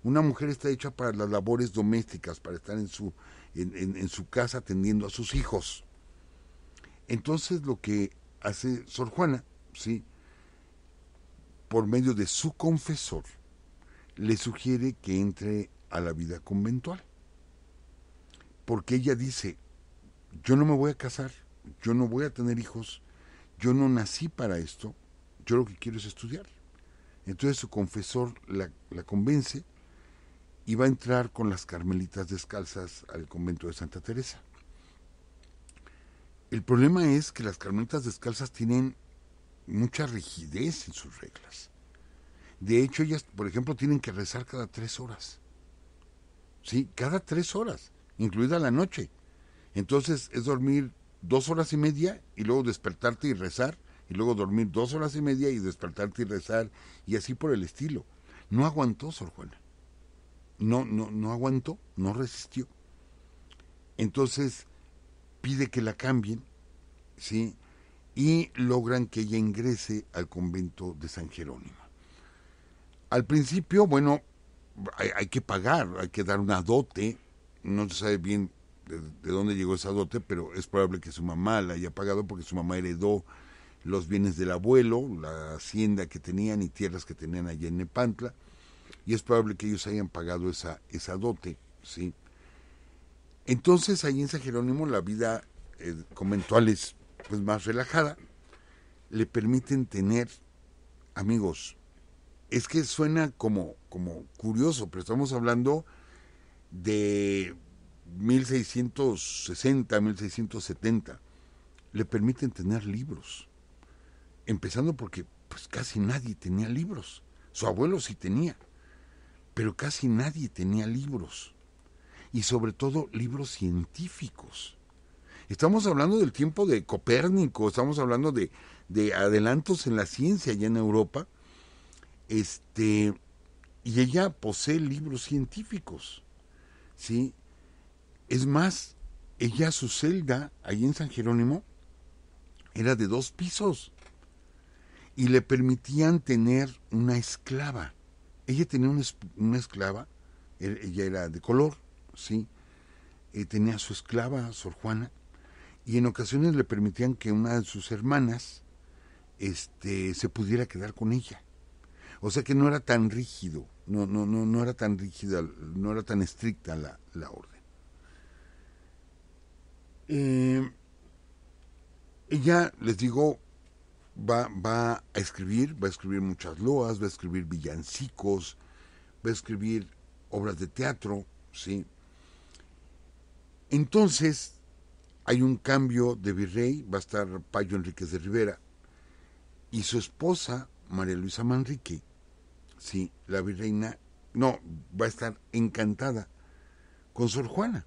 B: Una mujer está hecha para las labores domésticas, para estar en su, en su casa atendiendo a sus hijos. Entonces lo que hace Sor Juana, ¿sí? por medio de su confesor, le sugiere que entre a la vida conventual. Porque ella dice, yo no me voy a casar, yo no voy a tener hijos, yo no nací para esto, yo lo que quiero es estudiar. Entonces su confesor la, la convence y va a entrar con las carmelitas descalzas al convento de Santa Teresa. El problema es que las carnitas descalzas tienen mucha rigidez en sus reglas. De hecho, ellas, por ejemplo, tienen que rezar cada tres horas. Sí, cada tres horas, incluida la noche. Entonces es dormir dos horas y media y luego despertarte y rezar, y luego dormir dos horas y media y despertarte y rezar, y así por el estilo. No aguantó Sor Juana. No, no, no aguantó, no resistió. Entonces, pide que la cambien, ¿sí? Y logran que ella ingrese al convento de San Jerónimo. Al principio, bueno, hay, que pagar, hay que dar una dote, no se sabe bien de, dónde llegó esa dote, pero es probable que su mamá la haya pagado porque su mamá heredó los bienes del abuelo, la hacienda que tenían y tierras que tenían allá en Nepantla, y es probable que ellos hayan pagado esa, esa dote, ¿sí? Entonces ahí en San Jerónimo la vida eh, conventual es pues, más relajada. Le permiten tener amigos. Es que suena como, como curioso, pero estamos hablando de 1660, 1670. Le permiten tener libros. Empezando porque pues casi nadie tenía libros. Su abuelo sí tenía, pero casi nadie tenía libros y sobre todo libros científicos. Estamos hablando del tiempo de Copérnico, estamos hablando de, adelantos en la ciencia allá en Europa, este, y ella posee libros científicos, ¿sí? Es más, ella su celda, ahí en San Jerónimo, era de dos pisos y le permitían tener una esclava. Ella tenía una, esclava, e, ella era de color, ¿sí? Eh, tenía a su esclava, Sor Juana, y en ocasiones le permitían que una de sus hermanas este, se pudiera quedar con ella. O sea que no era tan rígido, no, no, no, no era tan rígida, no era tan estricta la, orden. Eh, ella, les digo, va, va a escribir, va a escribir muchas loas, va a escribir villancicos, va a escribir obras de teatro, ¿sí? Entonces, hay un cambio de virrey, va a estar Payo Enríquez de Rivera y su esposa, María Luisa Manrique, sí, la virreina, no, va a estar encantada con Sor Juana,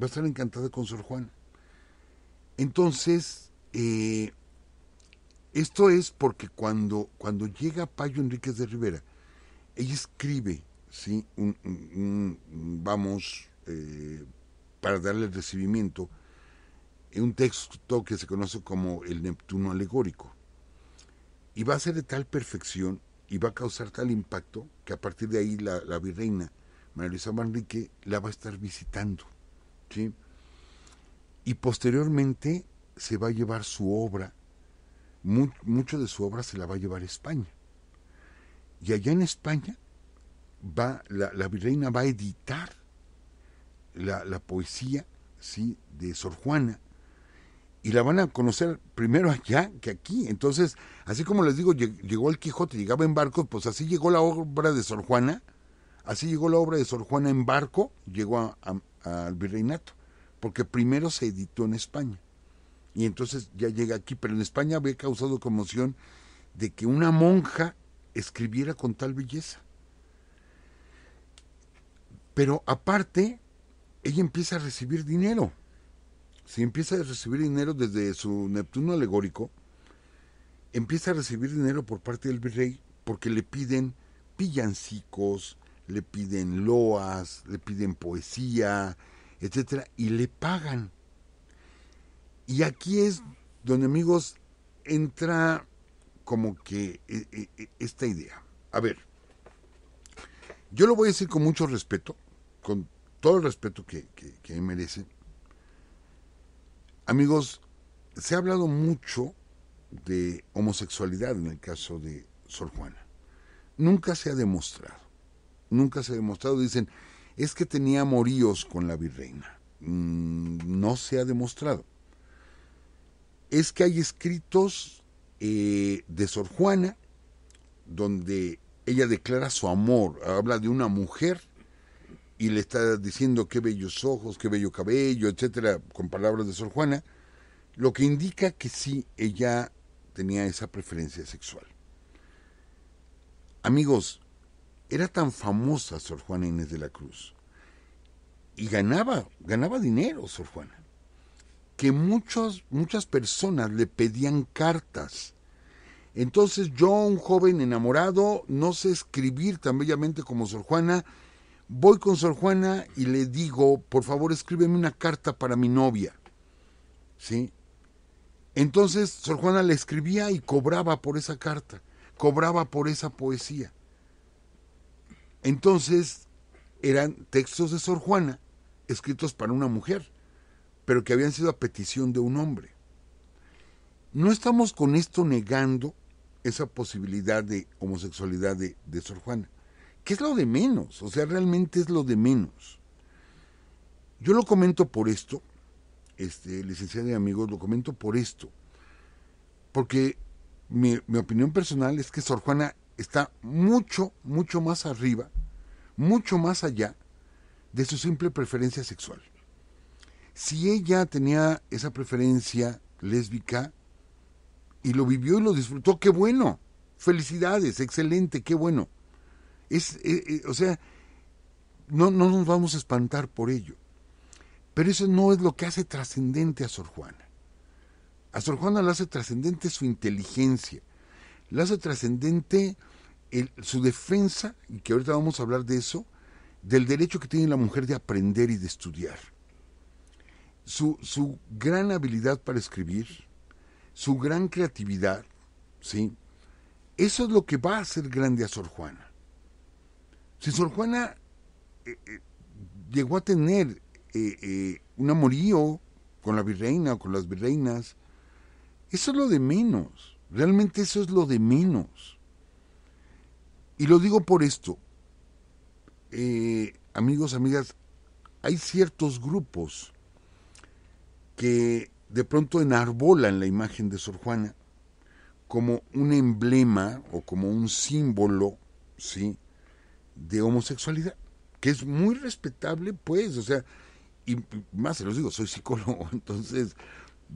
B: va a estar encantada con Sor Juana. Entonces, eh, esto es porque cuando, cuando llega Payo Enríquez de Rivera, ella escribe, sí, vamos, eh, para darle el recibimiento en un texto que se conoce como el Neptuno alegórico. Y va a ser de tal perfección y va a causar tal impacto que a partir de ahí la, virreina María Luisa Manrique la va a estar visitando. Y posteriormente se va a llevar su obra, mucho de su obra se la va a llevar a España. Y allá en España va, la, la virreina va a editar la, poesía ¿sí? de Sor Juana y la van a conocer primero allá que aquí. Entonces, así como les digo, llegó el Quijote, llegaba en barco, pues así llegó la obra de Sor Juana, así llegó la obra de Sor Juana en barco, llegó al virreinato, porque primero se editó en España. Y entonces ya llega aquí, pero en España había causado conmoción de que una monja escribiera con tal belleza. Pero aparte, ella empieza a recibir dinero. Si empieza a recibir dinero desde su Neptuno alegórico, empieza a recibir dinero por parte del virrey porque le piden pillancicos, le piden loas, le piden poesía, etcétera, y le pagan. Y aquí es donde, amigos, entra como que e, e, e, esta idea. A ver, yo lo voy a decir con mucho respeto, con todo el respeto que, que, merece. Amigos, se ha hablado mucho de homosexualidad en el caso de Sor Juana. Nunca se ha demostrado. Nunca se ha demostrado. Dicen, es que tenía moríos con la virreina. Mm, no se ha demostrado. Es que hay escritos eh, de Sor Juana donde ella declara su amor. Habla de una mujer y le está diciendo qué bellos ojos, qué bello cabello, etcétera, con palabras de Sor Juana, lo que indica que sí, ella tenía esa preferencia sexual. Amigos, era tan famosa Sor Juana Inés de la Cruz y ganaba, ganaba dinero Sor Juana, que muchos, muchas personas le pedían cartas. Entonces yo, un joven enamorado, no sé escribir tan bellamente como Sor Juana, voy con Sor Juana y le digo, por favor, escríbeme una carta para mi novia. ¿Sí? Entonces Sor Juana le escribía y cobraba por esa carta, cobraba por esa poesía. Entonces eran textos de Sor Juana escritos para una mujer, pero que habían sido a petición de un hombre. No estamos con esto negando esa posibilidad de homosexualidad de Sor Juana. ¿Qué es lo de menos, o sea, realmente es lo de menos. Yo lo comento por esto, este, licenciado y amigos, lo comento por esto, porque mi, mi opinión personal es que Sor Juana está mucho, mucho más arriba, mucho más allá de su simple preferencia sexual. Si ella tenía esa preferencia lésbica y lo vivió y lo disfrutó, qué bueno, felicidades, excelente, qué bueno eh, eh, o sea, no, nos vamos a espantar por ello. Pero eso no es lo que hace trascendente a Sor Juana. A Sor Juana la hace trascendente su inteligencia, la hace trascendente su defensa, y que ahorita vamos a hablar de eso, del derecho que tiene la mujer de aprender y de estudiar. Su, gran habilidad para escribir, su gran creatividad, ¿sí? Eso es lo que va a hacer grande a Sor Juana. Si Sor Juana eh, eh, llegó a tener eh, un amorío con la virreina o con las virreinas, eso es lo de menos. Realmente eso es lo de menos. Y lo digo por esto. amigos, amigas, hay ciertos grupos que de pronto enarbolan la imagen de Sor Juana como un emblema o como un símbolo, ¿sí? de homosexualidad, que es muy respetable, pues, o sea, y más se los digo, soy psicólogo, entonces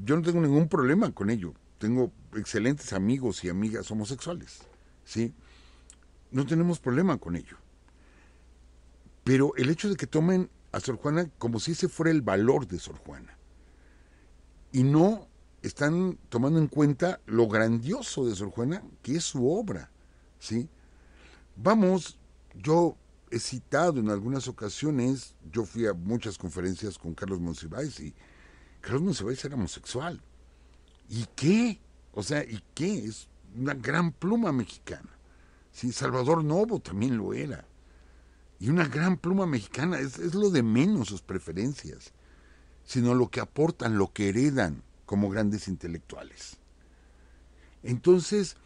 B: yo no tengo ningún problema con ello. Tengo excelentes amigos y amigas homosexuales, ¿sí? No tenemos problema con ello. Pero el hecho de que tomen a Sor Juana como si ese fuera el valor de Sor Juana y no están tomando en cuenta lo grandioso de Sor Juana, que es su obra, ¿sí? Vamos yo he citado en algunas ocasiones, yo fui a muchas conferencias con Carlos Monsiváis y Carlos Monsiváis era homosexual. ¿Y qué? O sea, ¿y qué? Es una gran pluma mexicana. sin Salvador Novo también lo era. Y una gran pluma mexicana es, es lo de menos sus preferencias, sino lo que aportan, lo que heredan como grandes intelectuales. Entonces,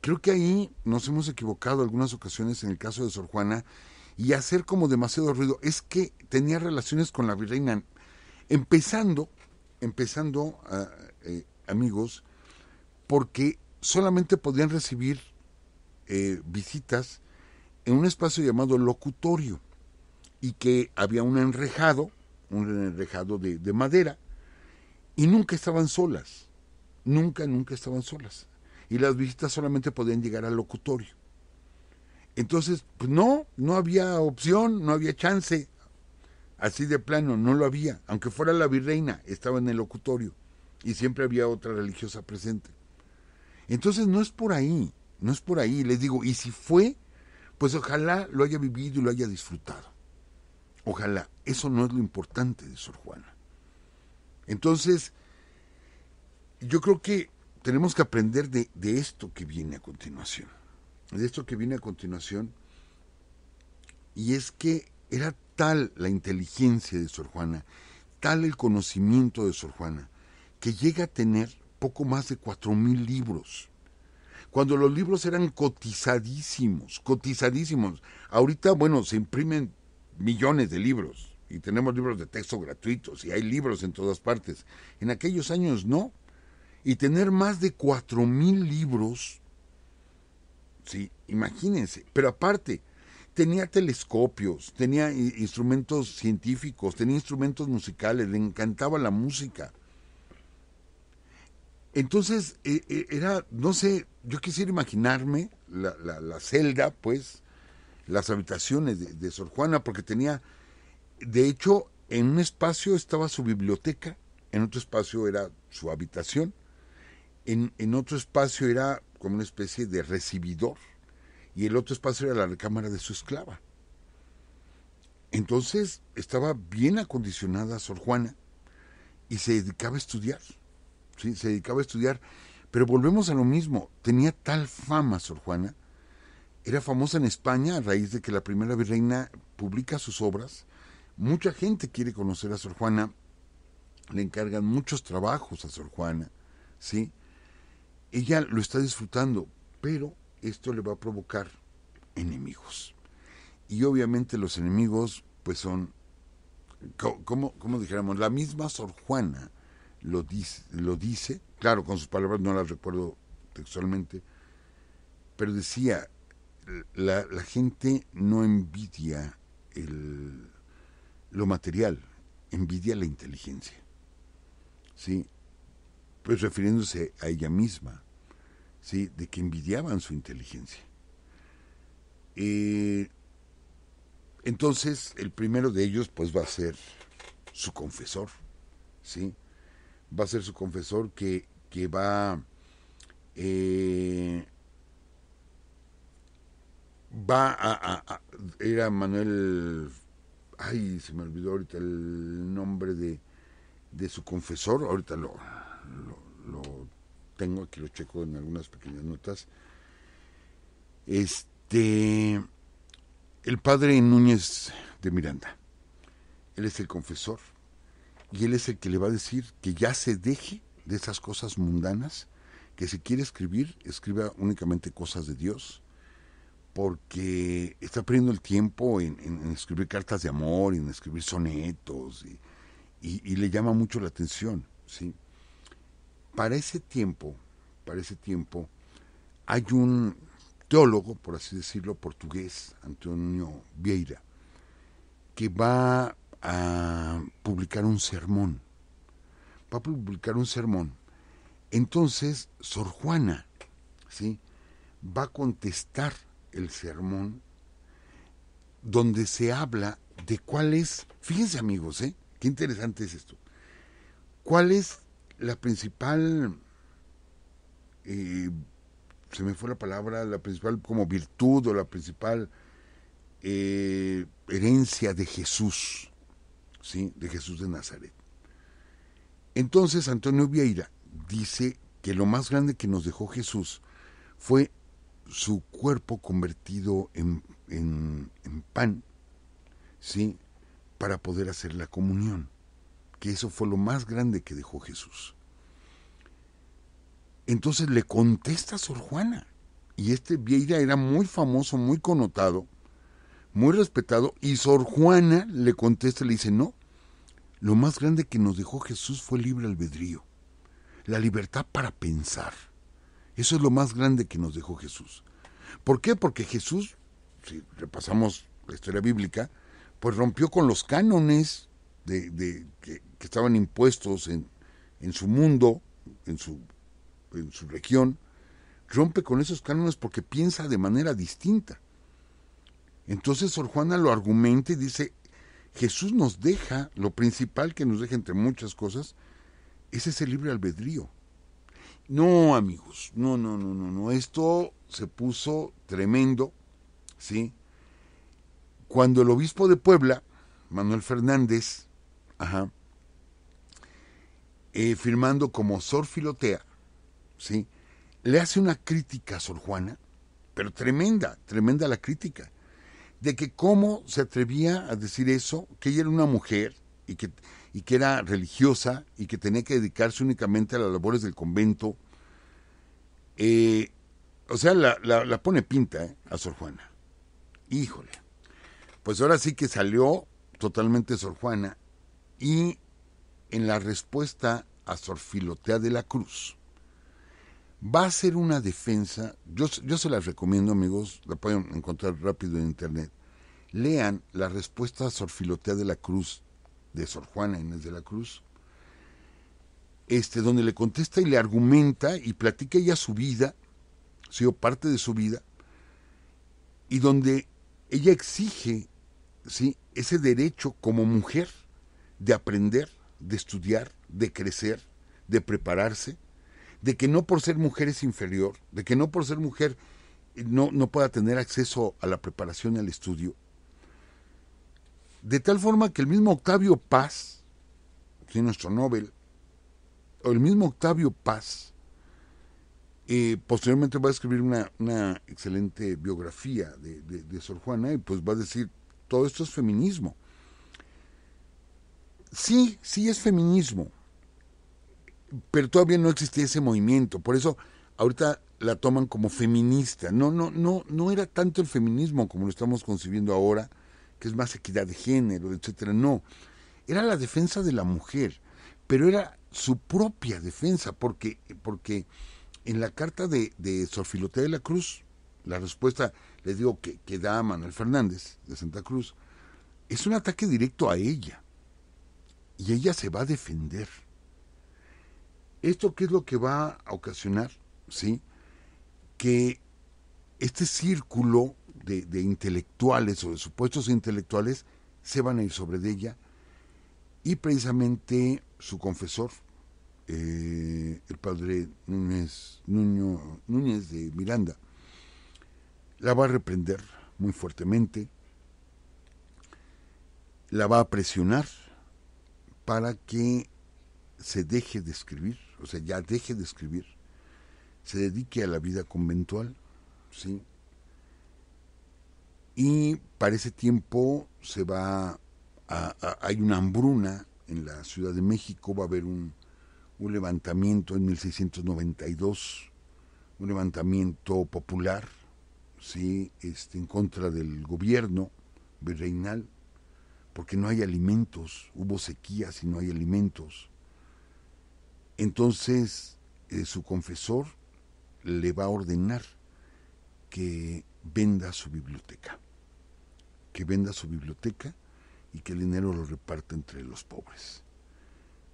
B: creo que ahí nos hemos equivocado algunas ocasiones en el caso de Sor Juana y hacer como demasiado ruido. Es que tenía relaciones con la virreina. Empezando, empezando, ah, eh, amigos, porque solamente podían recibir eh, visitas en un espacio llamado locutorio y que había un enrejado, un enrejado de madera, y nunca estaban solas, nunca, nunca estaban solas y las visitas solamente podían llegar al locutorio. Entonces, pues no, no había opción, no había chance. Así de plano, no lo había. Aunque fuera la virreina, estaba en el locutorio y siempre había otra religiosa presente. Entonces, no es por ahí, no es por ahí. Les digo, y si fue, pues ojalá lo haya vivido y lo haya disfrutado. Ojalá. Eso no es lo importante de Sor Juana. Entonces, yo creo que tenemos que aprender de, esto que viene a continuación. De esto que viene a continuación. Y es que era tal la inteligencia de Sor Juana, tal el conocimiento de Sor Juana, que llega a tener poco más de cuatro mil libros. Cuando los libros eran cotizadísimos, cotizadísimos. Ahorita, bueno, se imprimen millones de libros y tenemos libros de texto gratuitos y hay libros en todas partes. En aquellos años no y tener más de cuatro 4.000 libros, sí, imagínense, pero aparte, tenía telescopios, tenía instrumentos científicos, tenía instrumentos musicales, le encantaba la música. Entonces, e, e, era, no sé, yo quisiera imaginarme la, celda, pues, las habitaciones de, Sor Juana, porque tenía, de hecho, en un espacio estaba su biblioteca, en otro espacio era su habitación, en, otro espacio era como una especie de recibidor y el otro espacio era la recámara de su esclava. Entonces estaba bien acondicionada Sor Juana y se dedicaba a estudiar, ¿sí? se dedicaba a estudiar, pero volvemos a lo mismo, tenía tal fama Sor Juana, era famosa en España a raíz de que la primera virreina publica sus obras, mucha gente quiere conocer a Sor Juana, le encargan muchos trabajos a Sor Juana, ¿sí? ella lo está disfrutando, pero esto le va a provocar enemigos. Y obviamente los enemigos, pues son, como, dijéramos, la misma Sor Juana lo dice, lo dice, claro, con sus palabras no las recuerdo textualmente, pero decía, la, la gente no envidia el, lo material, envidia la inteligencia. ¿Sí? pues refiriéndose a ella misma, ¿sí? de que envidiaban su inteligencia. Eh, entonces, el primero de ellos, pues, va a ser su confesor, ¿sí? Va a ser su confesor que, que va, eh, va a, a, Era Manuel... Ay, se me olvidó ahorita el nombre de, de su confesor, ahorita lo, lo, tengo aquí, lo checo en algunas pequeñas notas. Este, el padre Núñez de Miranda, él es el confesor y él es el que le va a decir que ya se deje de esas cosas mundanas, que si quiere escribir, escriba únicamente cosas de Dios, porque está perdiendo el tiempo en, escribir cartas de amor, en escribir sonetos, y, le llama mucho la atención, ¿sí? para ese tiempo, para ese tiempo, hay un teólogo, por así decirlo, portugués, Antonio Vieira, que va a publicar un sermón. Va a publicar un sermón. Entonces, Sor Juana, ¿sí? Va a contestar el sermón donde se habla de cuáles, fíjense amigos, ¿eh? Qué interesante es esto. ¿Cuál es la principal, se me fue la palabra, la principal como virtud o la principal eh, herencia de Jesús, ¿sí? De Jesús de Nazaret. Entonces Antonio Vieira dice que lo más grande que nos dejó Jesús fue su cuerpo convertido en, en, en pan, ¿sí? Para poder hacer la comunión que eso fue lo más grande que dejó Jesús. Entonces le contesta a Sor Juana, y este Vieira era muy famoso, muy connotado, muy respetado, y Sor Juana le contesta, le dice, no, lo más grande que nos dejó Jesús fue el libre albedrío, la libertad para pensar. Eso es lo más grande que nos dejó Jesús. ¿Por qué? Porque Jesús, si repasamos la historia bíblica, pues rompió con los cánones de, que, estaban impuestos en, en su mundo, en su, en su región, rompe con esos cánones porque piensa de manera distinta. Entonces Sor Juana lo argumenta y dice, Jesús nos deja, lo principal que nos deja entre muchas cosas, es ese libre albedrío. No, amigos, no, no, no, no, no, esto se puso tremendo, ¿sí? Cuando el obispo de Puebla, Manuel Fernández, Ajá. Eh, firmando como Sor Filotea, ¿sí? Le hace una crítica a Sor Juana, pero tremenda, tremenda la crítica, de que cómo se atrevía a decir eso, que ella era una mujer y que, que era religiosa y que tenía que dedicarse únicamente a las labores del convento. Eh, o sea, la, pone pinta ¿eh? a Sor Juana. Híjole. Pues ahora sí que salió totalmente Sor Juana y en la respuesta a Sor Filotea de la Cruz. Va a ser una defensa, yo, yo se las recomiendo amigos, la pueden encontrar rápido en internet. Lean la respuesta a Sor Filotea de la Cruz de Sor Juana Inés de la Cruz, este, donde le contesta y le argumenta y platica ella su vida, ¿sí? o parte de su vida, y donde ella exige ¿sí? ese derecho como mujer de aprender, de estudiar, de crecer, de prepararse, de que no por ser mujer es inferior, de que no por ser mujer eh, no, no pueda tener acceso a la preparación y al estudio. De tal forma que el mismo Octavio Paz, que es nuestro Nobel, o el mismo Octavio Paz, eh, posteriormente va a escribir una, excelente biografía de, de Sor Juana y pues va a decir, todo esto es feminismo sí, sí es feminismo, pero todavía no existía ese movimiento, por eso ahorita la toman como feminista. No, no, no, no era tanto el feminismo como lo estamos concibiendo ahora, que es más equidad de género, etcétera. No, era la defensa de la mujer, pero era su propia defensa, porque, porque en la carta de, de Sor de la Cruz, la respuesta, le digo, que, que da a Manuel Fernández de Santa Cruz, es un ataque directo a ella y ella se va a defender. ¿Esto qué es lo que va a ocasionar? ¿Sí? Que este círculo de, intelectuales o de supuestos intelectuales se van a ir sobre de ella y precisamente su confesor, eh, el padre Núñez, Núñez de Miranda, la va a reprender muy fuertemente, la va a presionar para que se deje de escribir, o sea, ya deje de escribir, se dedique a la vida conventual, ¿sí? Y para ese tiempo se va, hay una hambruna en la Ciudad de México, va a haber un, levantamiento en 1692, un levantamiento popular, ¿sí? Este, en contra del gobierno virreinal, porque no hay alimentos, hubo sequías y no hay alimentos. Entonces eh, su confesor le va a ordenar que venda su biblioteca, que venda su biblioteca y que el dinero lo reparte entre los pobres.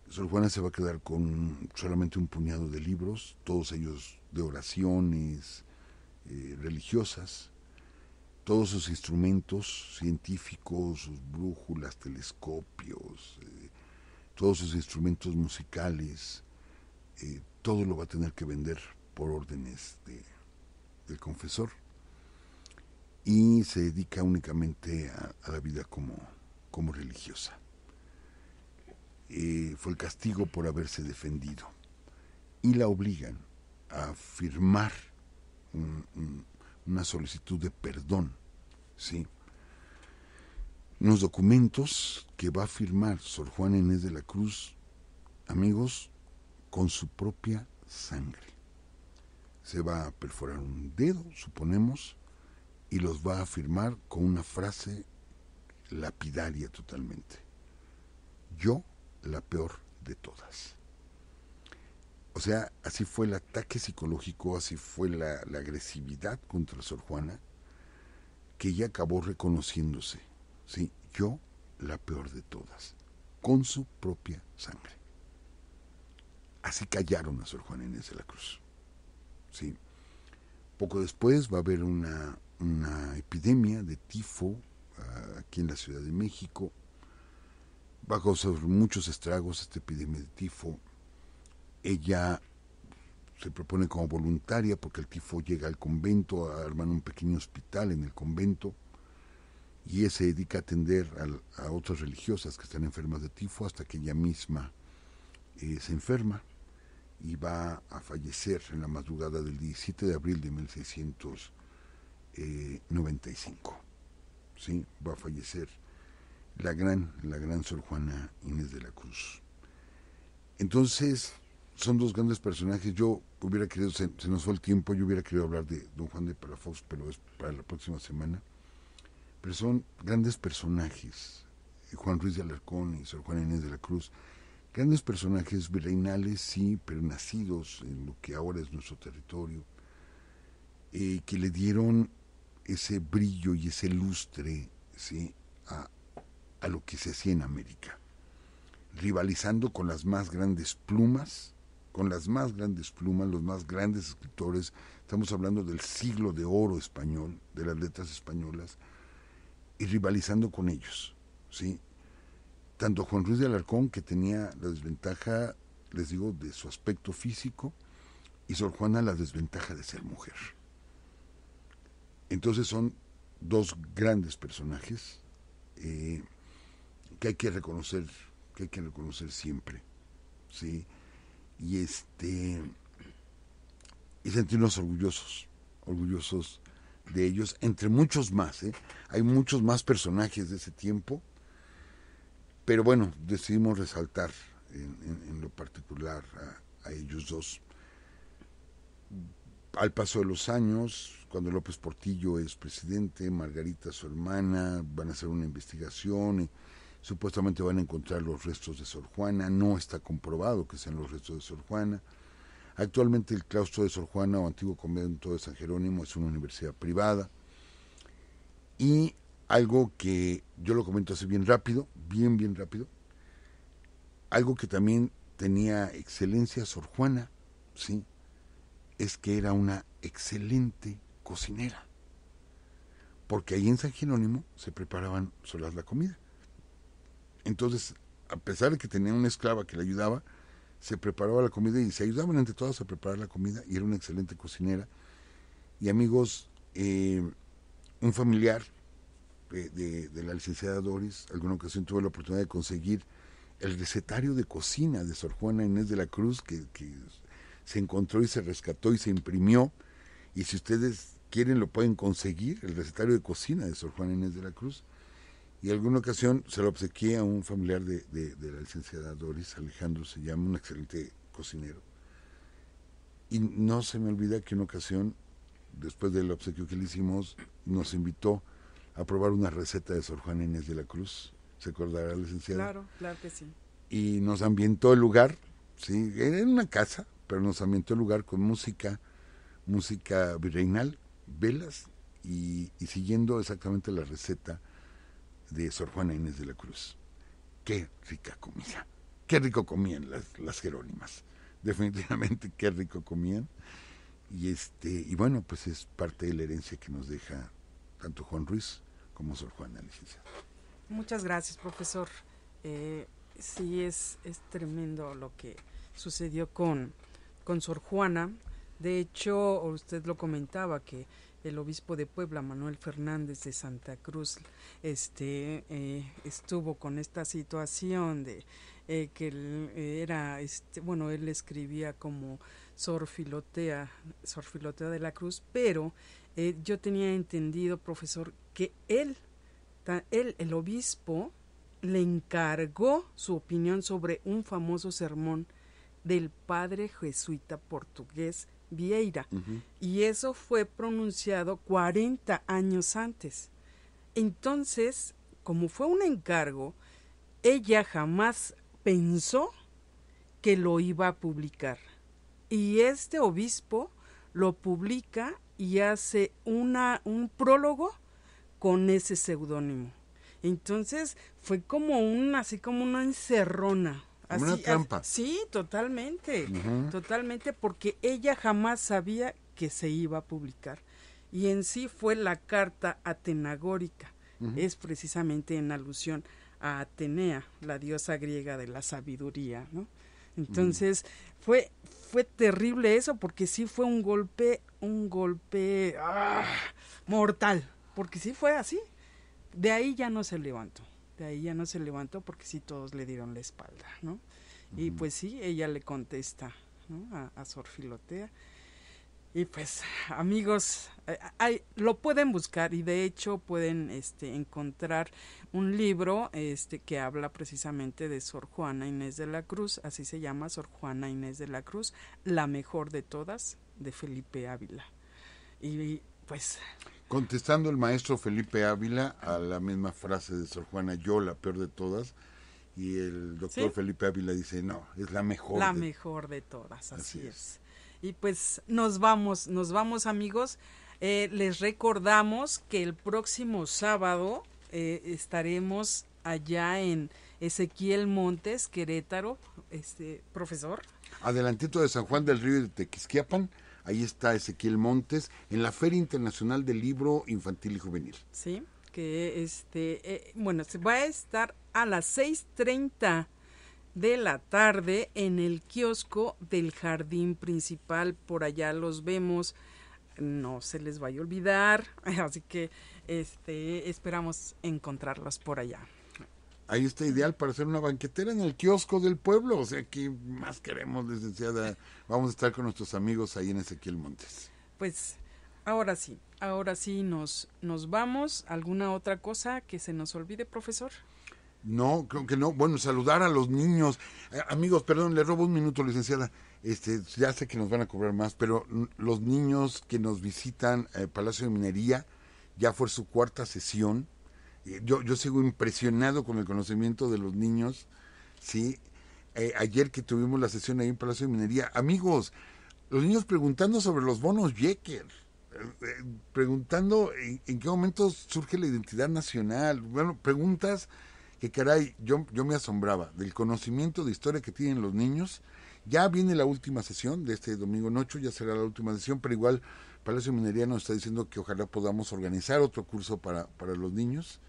B: Sor Juana se va a quedar con solamente un puñado de libros, todos ellos de oraciones eh, religiosas, todos sus instrumentos científicos, sus brújulas, telescopios, eh, todos sus instrumentos musicales, eh, todo lo va a tener que vender por órdenes de, del confesor. Y se dedica únicamente a, la vida como, como religiosa. Eh, fue el castigo por haberse defendido. Y la obligan a firmar un una solicitud de perdón, ¿sí? Unos documentos que va a firmar Sor Juan Inés de la Cruz, amigos, con su propia sangre. Se va a perforar un dedo, suponemos, y los va a firmar con una frase lapidaria totalmente. Yo, la peor de todas. O sea, así fue el ataque psicológico, así fue la, agresividad contra Sor Juana, que ella acabó reconociéndose, ¿sí? Yo, la peor de todas, con su propia sangre. Así callaron a Sor Juana Inés de la Cruz, ¿sí? Poco después va a haber una, epidemia de tifo ah, aquí en la Ciudad de México. Va a causar muchos estragos esta epidemia de tifo ella se propone como voluntaria porque el tifo llega al convento, arman un pequeño hospital en el convento y ella se dedica a atender a, otras religiosas que están enfermas de tifo hasta que ella misma eh, se enferma y va a fallecer en la madrugada del 17 de abril de 1695. Eh, ¿Sí? Va a fallecer la gran, la gran Sor Juana Inés de la Cruz. Entonces, son dos grandes personajes. Yo hubiera querido, se, nos fue el tiempo, yo hubiera querido hablar de Don Juan de Palafox, pero es para la próxima semana. Pero son grandes personajes. Juan Ruiz de Alarcón y Sor Juan Inés de la Cruz. Grandes personajes virreinales, sí, pero nacidos en lo que ahora es nuestro territorio, eh, que le dieron ese brillo y ese lustre ¿sí? a, a lo que se hacía en América rivalizando con las más grandes plumas con las más grandes plumas, los más grandes escritores. Estamos hablando del siglo de oro español, de las letras españolas, y rivalizando con ellos. ¿sí? Tanto Juan Ruiz de Alarcón, que tenía la desventaja, les digo, de su aspecto físico, y Sor Juana la desventaja de ser mujer. Entonces son dos grandes personajes eh, que hay que reconocer, que hay que reconocer siempre. ¿sí? y este y sentirnos orgullosos, orgullosos de ellos, entre muchos más, ¿eh? hay muchos más personajes de ese tiempo, pero bueno, decidimos resaltar en, lo particular a, a, ellos dos. Al paso de los años, cuando López Portillo es presidente, Margarita, su hermana, van a hacer una investigación. Supuestamente van a encontrar los restos de Sor Juana, no está comprobado que sean los restos de Sor Juana. Actualmente el claustro de Sor Juana o antiguo convento de San Jerónimo es una universidad privada. Y algo que yo lo comento así bien rápido, bien, bien rápido, algo que también tenía excelencia Sor Juana, ¿sí? Es que era una excelente cocinera. Porque ahí en San Jerónimo se preparaban solas la comida. Entonces, a pesar de que tenía una esclava que le ayudaba, se preparaba la comida y se ayudaban entre todas a preparar la comida y era una excelente cocinera. Y amigos, eh, un familiar eh, de, la licenciada Doris, alguna ocasión tuvo la oportunidad de conseguir el recetario de cocina de Sor Juana Inés de la Cruz que, que se encontró y se rescató y se imprimió. Y si ustedes quieren lo pueden conseguir, el recetario de cocina de Sor Juana Inés de la Cruz y alguna ocasión se lo obsequié a un familiar de, la licenciada Doris, Alejandro se llama, un excelente cocinero. Y no se me olvida que una ocasión, después del obsequio que le hicimos, nos invitó a probar una receta de Sor Juan Inés de la Cruz. ¿Se acordará, licenciada? Claro, claro que sí. Y nos ambientó el lugar, sí, en una casa, pero nos ambientó el lugar con música, música virreinal, velas, y siguiendo exactamente la receta de Sor Juana Inés de la Cruz. Qué rica comida, qué rico comían las, las Jerónimas, definitivamente qué rico comían. Y, este, y bueno, pues es parte de la herencia que nos deja tanto Juan Ruiz como Sor Juana, licenciada.
A: Muchas gracias, profesor. Eh, sí, es, es tremendo lo que sucedió con, con Sor Juana. De hecho, usted lo comentaba, que el obispo de Puebla, Manuel Fernández de Santa Cruz, este, eh, estuvo con esta situación de eh, que él eh, era, este, bueno, él escribía como Sor Filotea, Sor Filotea de la Cruz, pero yo tenía entendido, profesor, que él, él, el obispo, le encargó su opinión sobre un famoso sermón del padre jesuita portugués Vieira. Y eso fue pronunciado 40 años antes. Entonces, como fue un encargo, ella jamás pensó que lo iba a publicar. Y este obispo lo publica y hace una, un prólogo con ese seudónimo. Entonces fue como un, así como una encerrona, sí, totalmente, totalmente, porque ella jamás sabía que se iba a publicar. Y en sí fue la carta atenagórica, es precisamente en alusión a Atenea, la diosa griega de la sabiduría, ¿no? Entonces, mm. fue, fue terrible eso, porque sí fue un golpe, un golpe ah, mortal, porque sí fue así. De ahí ya no se levantó de ahí ya no se levantó porque sí todos le dieron la espalda, ¿no? Y pues sí, ella le contesta, A, Sor Filotea. Y pues, amigos, eh, lo pueden buscar y de hecho pueden este, encontrar un libro este, que habla precisamente de Sor Juana Inés de la Cruz, así se llama Sor Juana Inés de la Cruz, la mejor de todas, de Felipe Ávila. Y pues...
B: Contestando el maestro Felipe Ávila a la misma frase de Sor Juana, yo la peor de todas, y el doctor Felipe Ávila dice, no, es la mejor. La
A: mejor de todas, así, es. Y pues nos vamos, nos vamos amigos. Eh, les recordamos que el próximo sábado eh, estaremos allá en Ezequiel Montes, Querétaro, este profesor.
B: Adelantito de San Juan del Río y de Tequisquiapan, Ahí está Ezequiel Montes en la Feria Internacional del Libro Infantil y Juvenil.
A: Sí, que este, eh, bueno, se va a estar a las 6.30 de la tarde en el kiosco del jardín principal. Por allá los vemos. No se les vaya a olvidar. Así que este, esperamos encontrarlos por allá
B: ahí está ideal para hacer una banquetera en el kiosco del pueblo. O sea, que más queremos, licenciada? Vamos a estar con nuestros amigos ahí en Ezequiel Montes.
A: Pues ahora sí, ahora sí nos, nos vamos. ¿Alguna otra cosa que se nos olvide, profesor?
B: No, creo que no. Bueno, saludar a los niños. Eh, amigos, perdón, le robo un minuto, licenciada. Este, ya sé que nos van a cobrar más, pero los niños que nos visitan el eh, Palacio de Minería, ya fue su cuarta sesión eh, yo, yo sigo impresionado con el conocimiento de los niños, ¿sí? Eh, ayer que tuvimos la sesión ahí en Palacio de Minería, amigos, los niños preguntando sobre los bonos Jeker eh, preguntando en, qué momento surge la identidad nacional, bueno, preguntas que caray, yo, yo me asombraba del conocimiento de historia que tienen los niños. Ya viene la última sesión de este domingo noche, ya será la última sesión, pero igual Palacio de Minería nos está diciendo que ojalá podamos organizar otro curso para, para los niños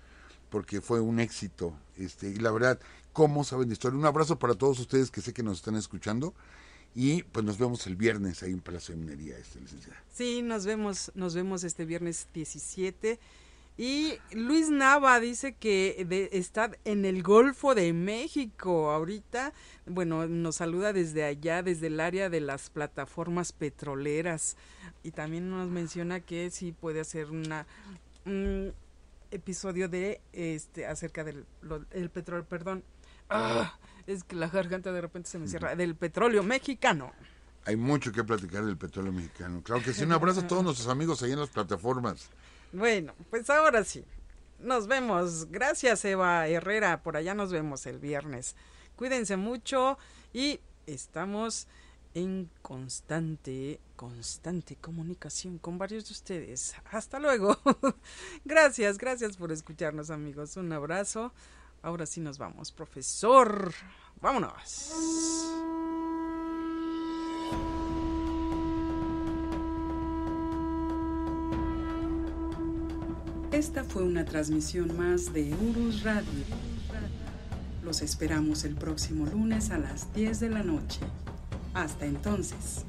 B: porque fue un éxito. Este, y la verdad, ¿cómo saben de historia? Un abrazo para todos ustedes que sé que nos están escuchando. Y pues nos vemos el viernes ahí en plaza de Minería, este, licenciada.
A: Sí, nos vemos, nos vemos este viernes 17. Y Luis Nava dice que está en el Golfo de México ahorita. Bueno, nos saluda desde allá, desde el área de las plataformas petroleras. Y también nos menciona que sí puede hacer una, episodio de este acerca del el petróleo, perdón. Ah, es que la garganta de repente se me cierra del petróleo mexicano.
B: Hay mucho que platicar del petróleo mexicano. Claro que sí, un abrazo a todos nuestros amigos ahí en las plataformas.
A: Bueno, pues ahora sí. Nos vemos. Gracias Eva Herrera, por allá nos vemos el viernes. Cuídense mucho y estamos en constante, constante comunicación con varios de ustedes. Hasta luego. gracias, gracias por escucharnos amigos. Un abrazo. Ahora sí nos vamos, profesor. Vámonos. Esta fue una transmisión más de Urus Radio. Los esperamos el próximo lunes a las 10 de la noche. Hasta entonces.